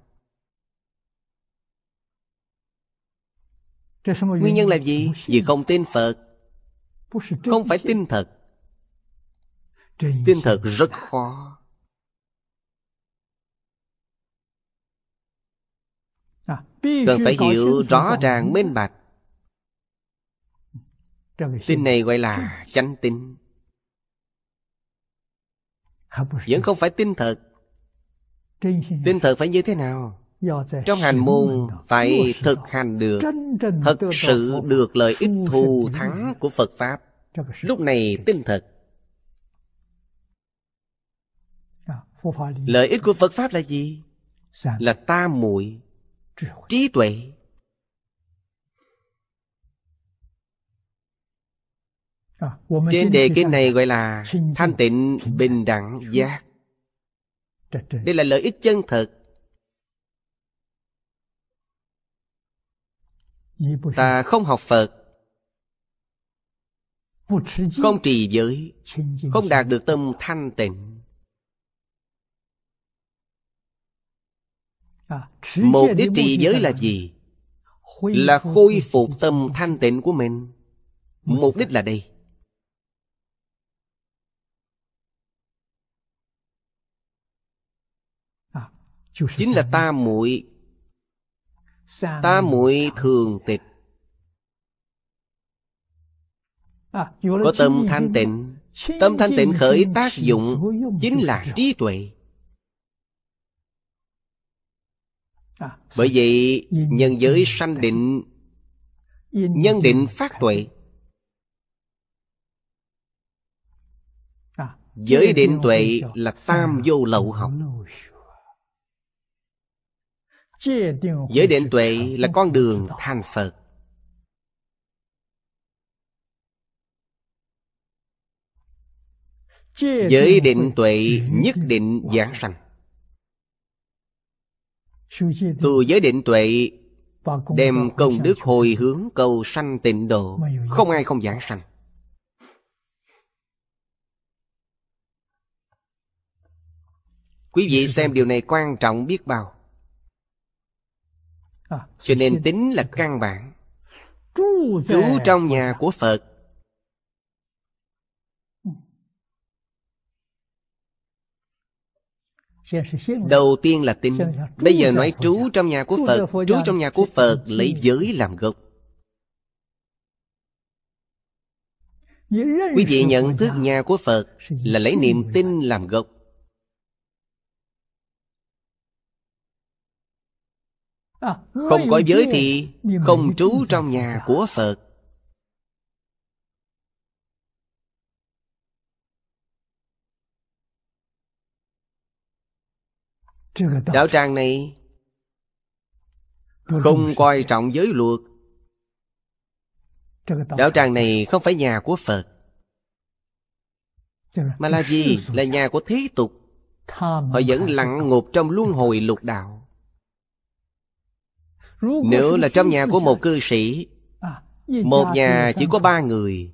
Nguyên nhân là gì? Vì không tin Phật Không phải tin thật Tin thật rất khó à, Cần phải hiểu rõ ràng minh bạch Tin này gọi là chánh tin vẫn không phải tin thật tin thật phải như thế nào trong hành môn phải thực hành được thật sự được lợi ích thù thắng của phật pháp lúc này tin thật à, lợi ích của phật pháp là gì là ta muội trí tuệ À, trên đề kinh này gọi là thanh tịnh bình đẳng giác đây là lợi ích chân thực ta không học phật không trì giới không đạt được tâm thanh tịnh à, mục đích trì giới là gì là khôi phục tâm thanh tịnh của mình mục đích là đây chính là ta muội ta muội thường tịch à, có tâm thanh tịnh tâm thanh tịnh khởi tác dụng chính là trí tuệ à, bởi vậy nhân giới sanh định nhân định phát tuệ à, giới định tuệ là tam vô lậu học giới định tuệ là con đường thành phật giới định tuệ nhất định giảng sanh tu giới định tuệ đem công đức hồi hướng cầu sanh tịnh độ không ai không giảng sanh quý vị xem điều này quan trọng biết bao À, Cho nên tính là căn bản Trú trong nhà của Phật ừ. Đầu tiên là tin Bây giờ nói trú trong nhà của Phật Trú trong nhà của Phật lấy giới làm gốc Quý vị nhận thức nhà của Phật Là lấy niềm tin làm gốc À, không có giới thì không trú trong nhà của Phật Đạo tràng này Không coi trọng giới luật Đạo tràng này không phải nhà của Phật Mà là gì? Là nhà của thế tục Họ vẫn lặng ngục trong luân hồi lục đạo nếu là trong nhà của một cư sĩ Một nhà chỉ có ba người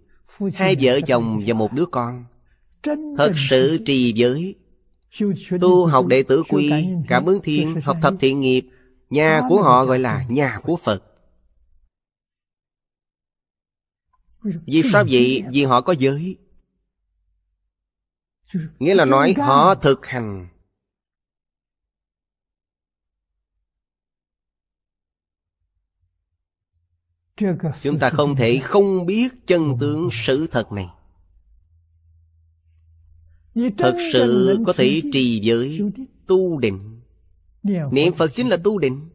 Hai vợ chồng và một đứa con Thật sự trì giới Tu học đệ tử quy Cảm ứng thiên Học thập thiện nghiệp Nhà của họ gọi là nhà của Phật Vì sao vậy? Vì họ có giới Nghĩa là nói họ thực hành chúng ta không thể không biết chân tướng sự thật này thật sự có thể trì giới tu định niệm phật chính là tu định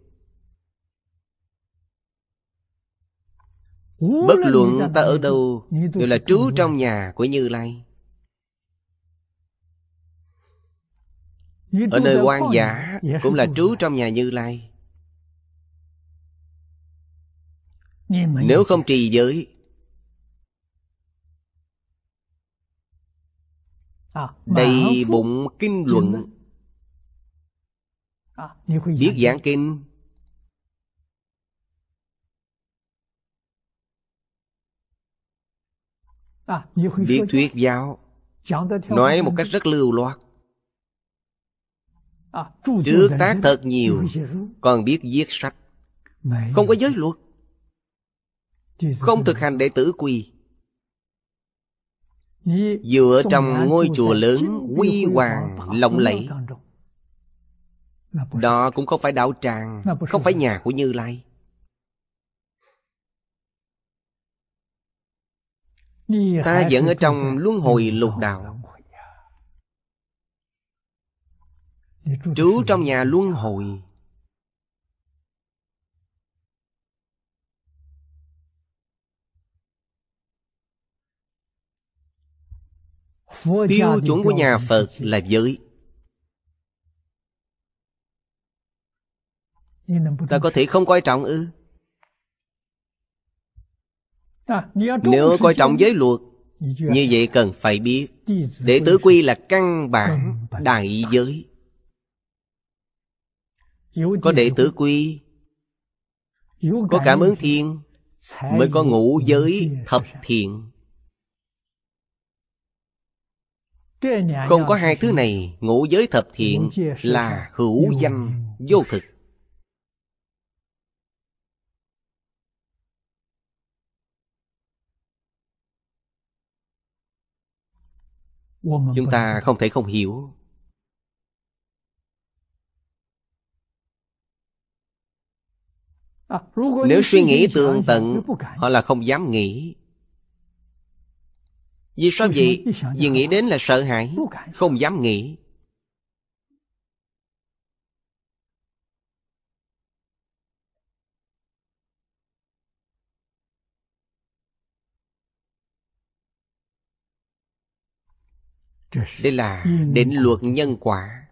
bất luận ta ở đâu đều là trú trong nhà của như lai ở nơi quan giả cũng là trú trong nhà như lai Nếu không trì giới à, Đầy bụng kinh luận Biết à, giảng kinh Biết à, thuyết giáo Nói một cách rất lưu loát Trước tác thật nhiều Còn biết viết sách Không có giới luật không thực hành đệ tử quy dựa trong ngôi chùa lớn quy hoàng lộng lẫy đó cũng không phải đạo tràng không phải nhà của như lai ta vẫn ở trong luân hồi lục đạo trú trong nhà luân hồi Tiêu chuẩn của nhà Phật là giới Ta có thể không coi trọng ư Nếu coi trọng giới luật Như vậy cần phải biết Đệ tử quy là căn bản đại giới Có đệ tử quy Có cảm ứng thiên Mới có ngũ giới thập thiện Không có hai thứ này Ngũ giới thập thiện là hữu danh vô thực Chúng ta không thể không hiểu Nếu suy nghĩ tương tận Họ là không dám nghĩ vì sao vậy? Vì nghĩ đến là sợ hãi Không dám nghĩ Đây là định luật nhân quả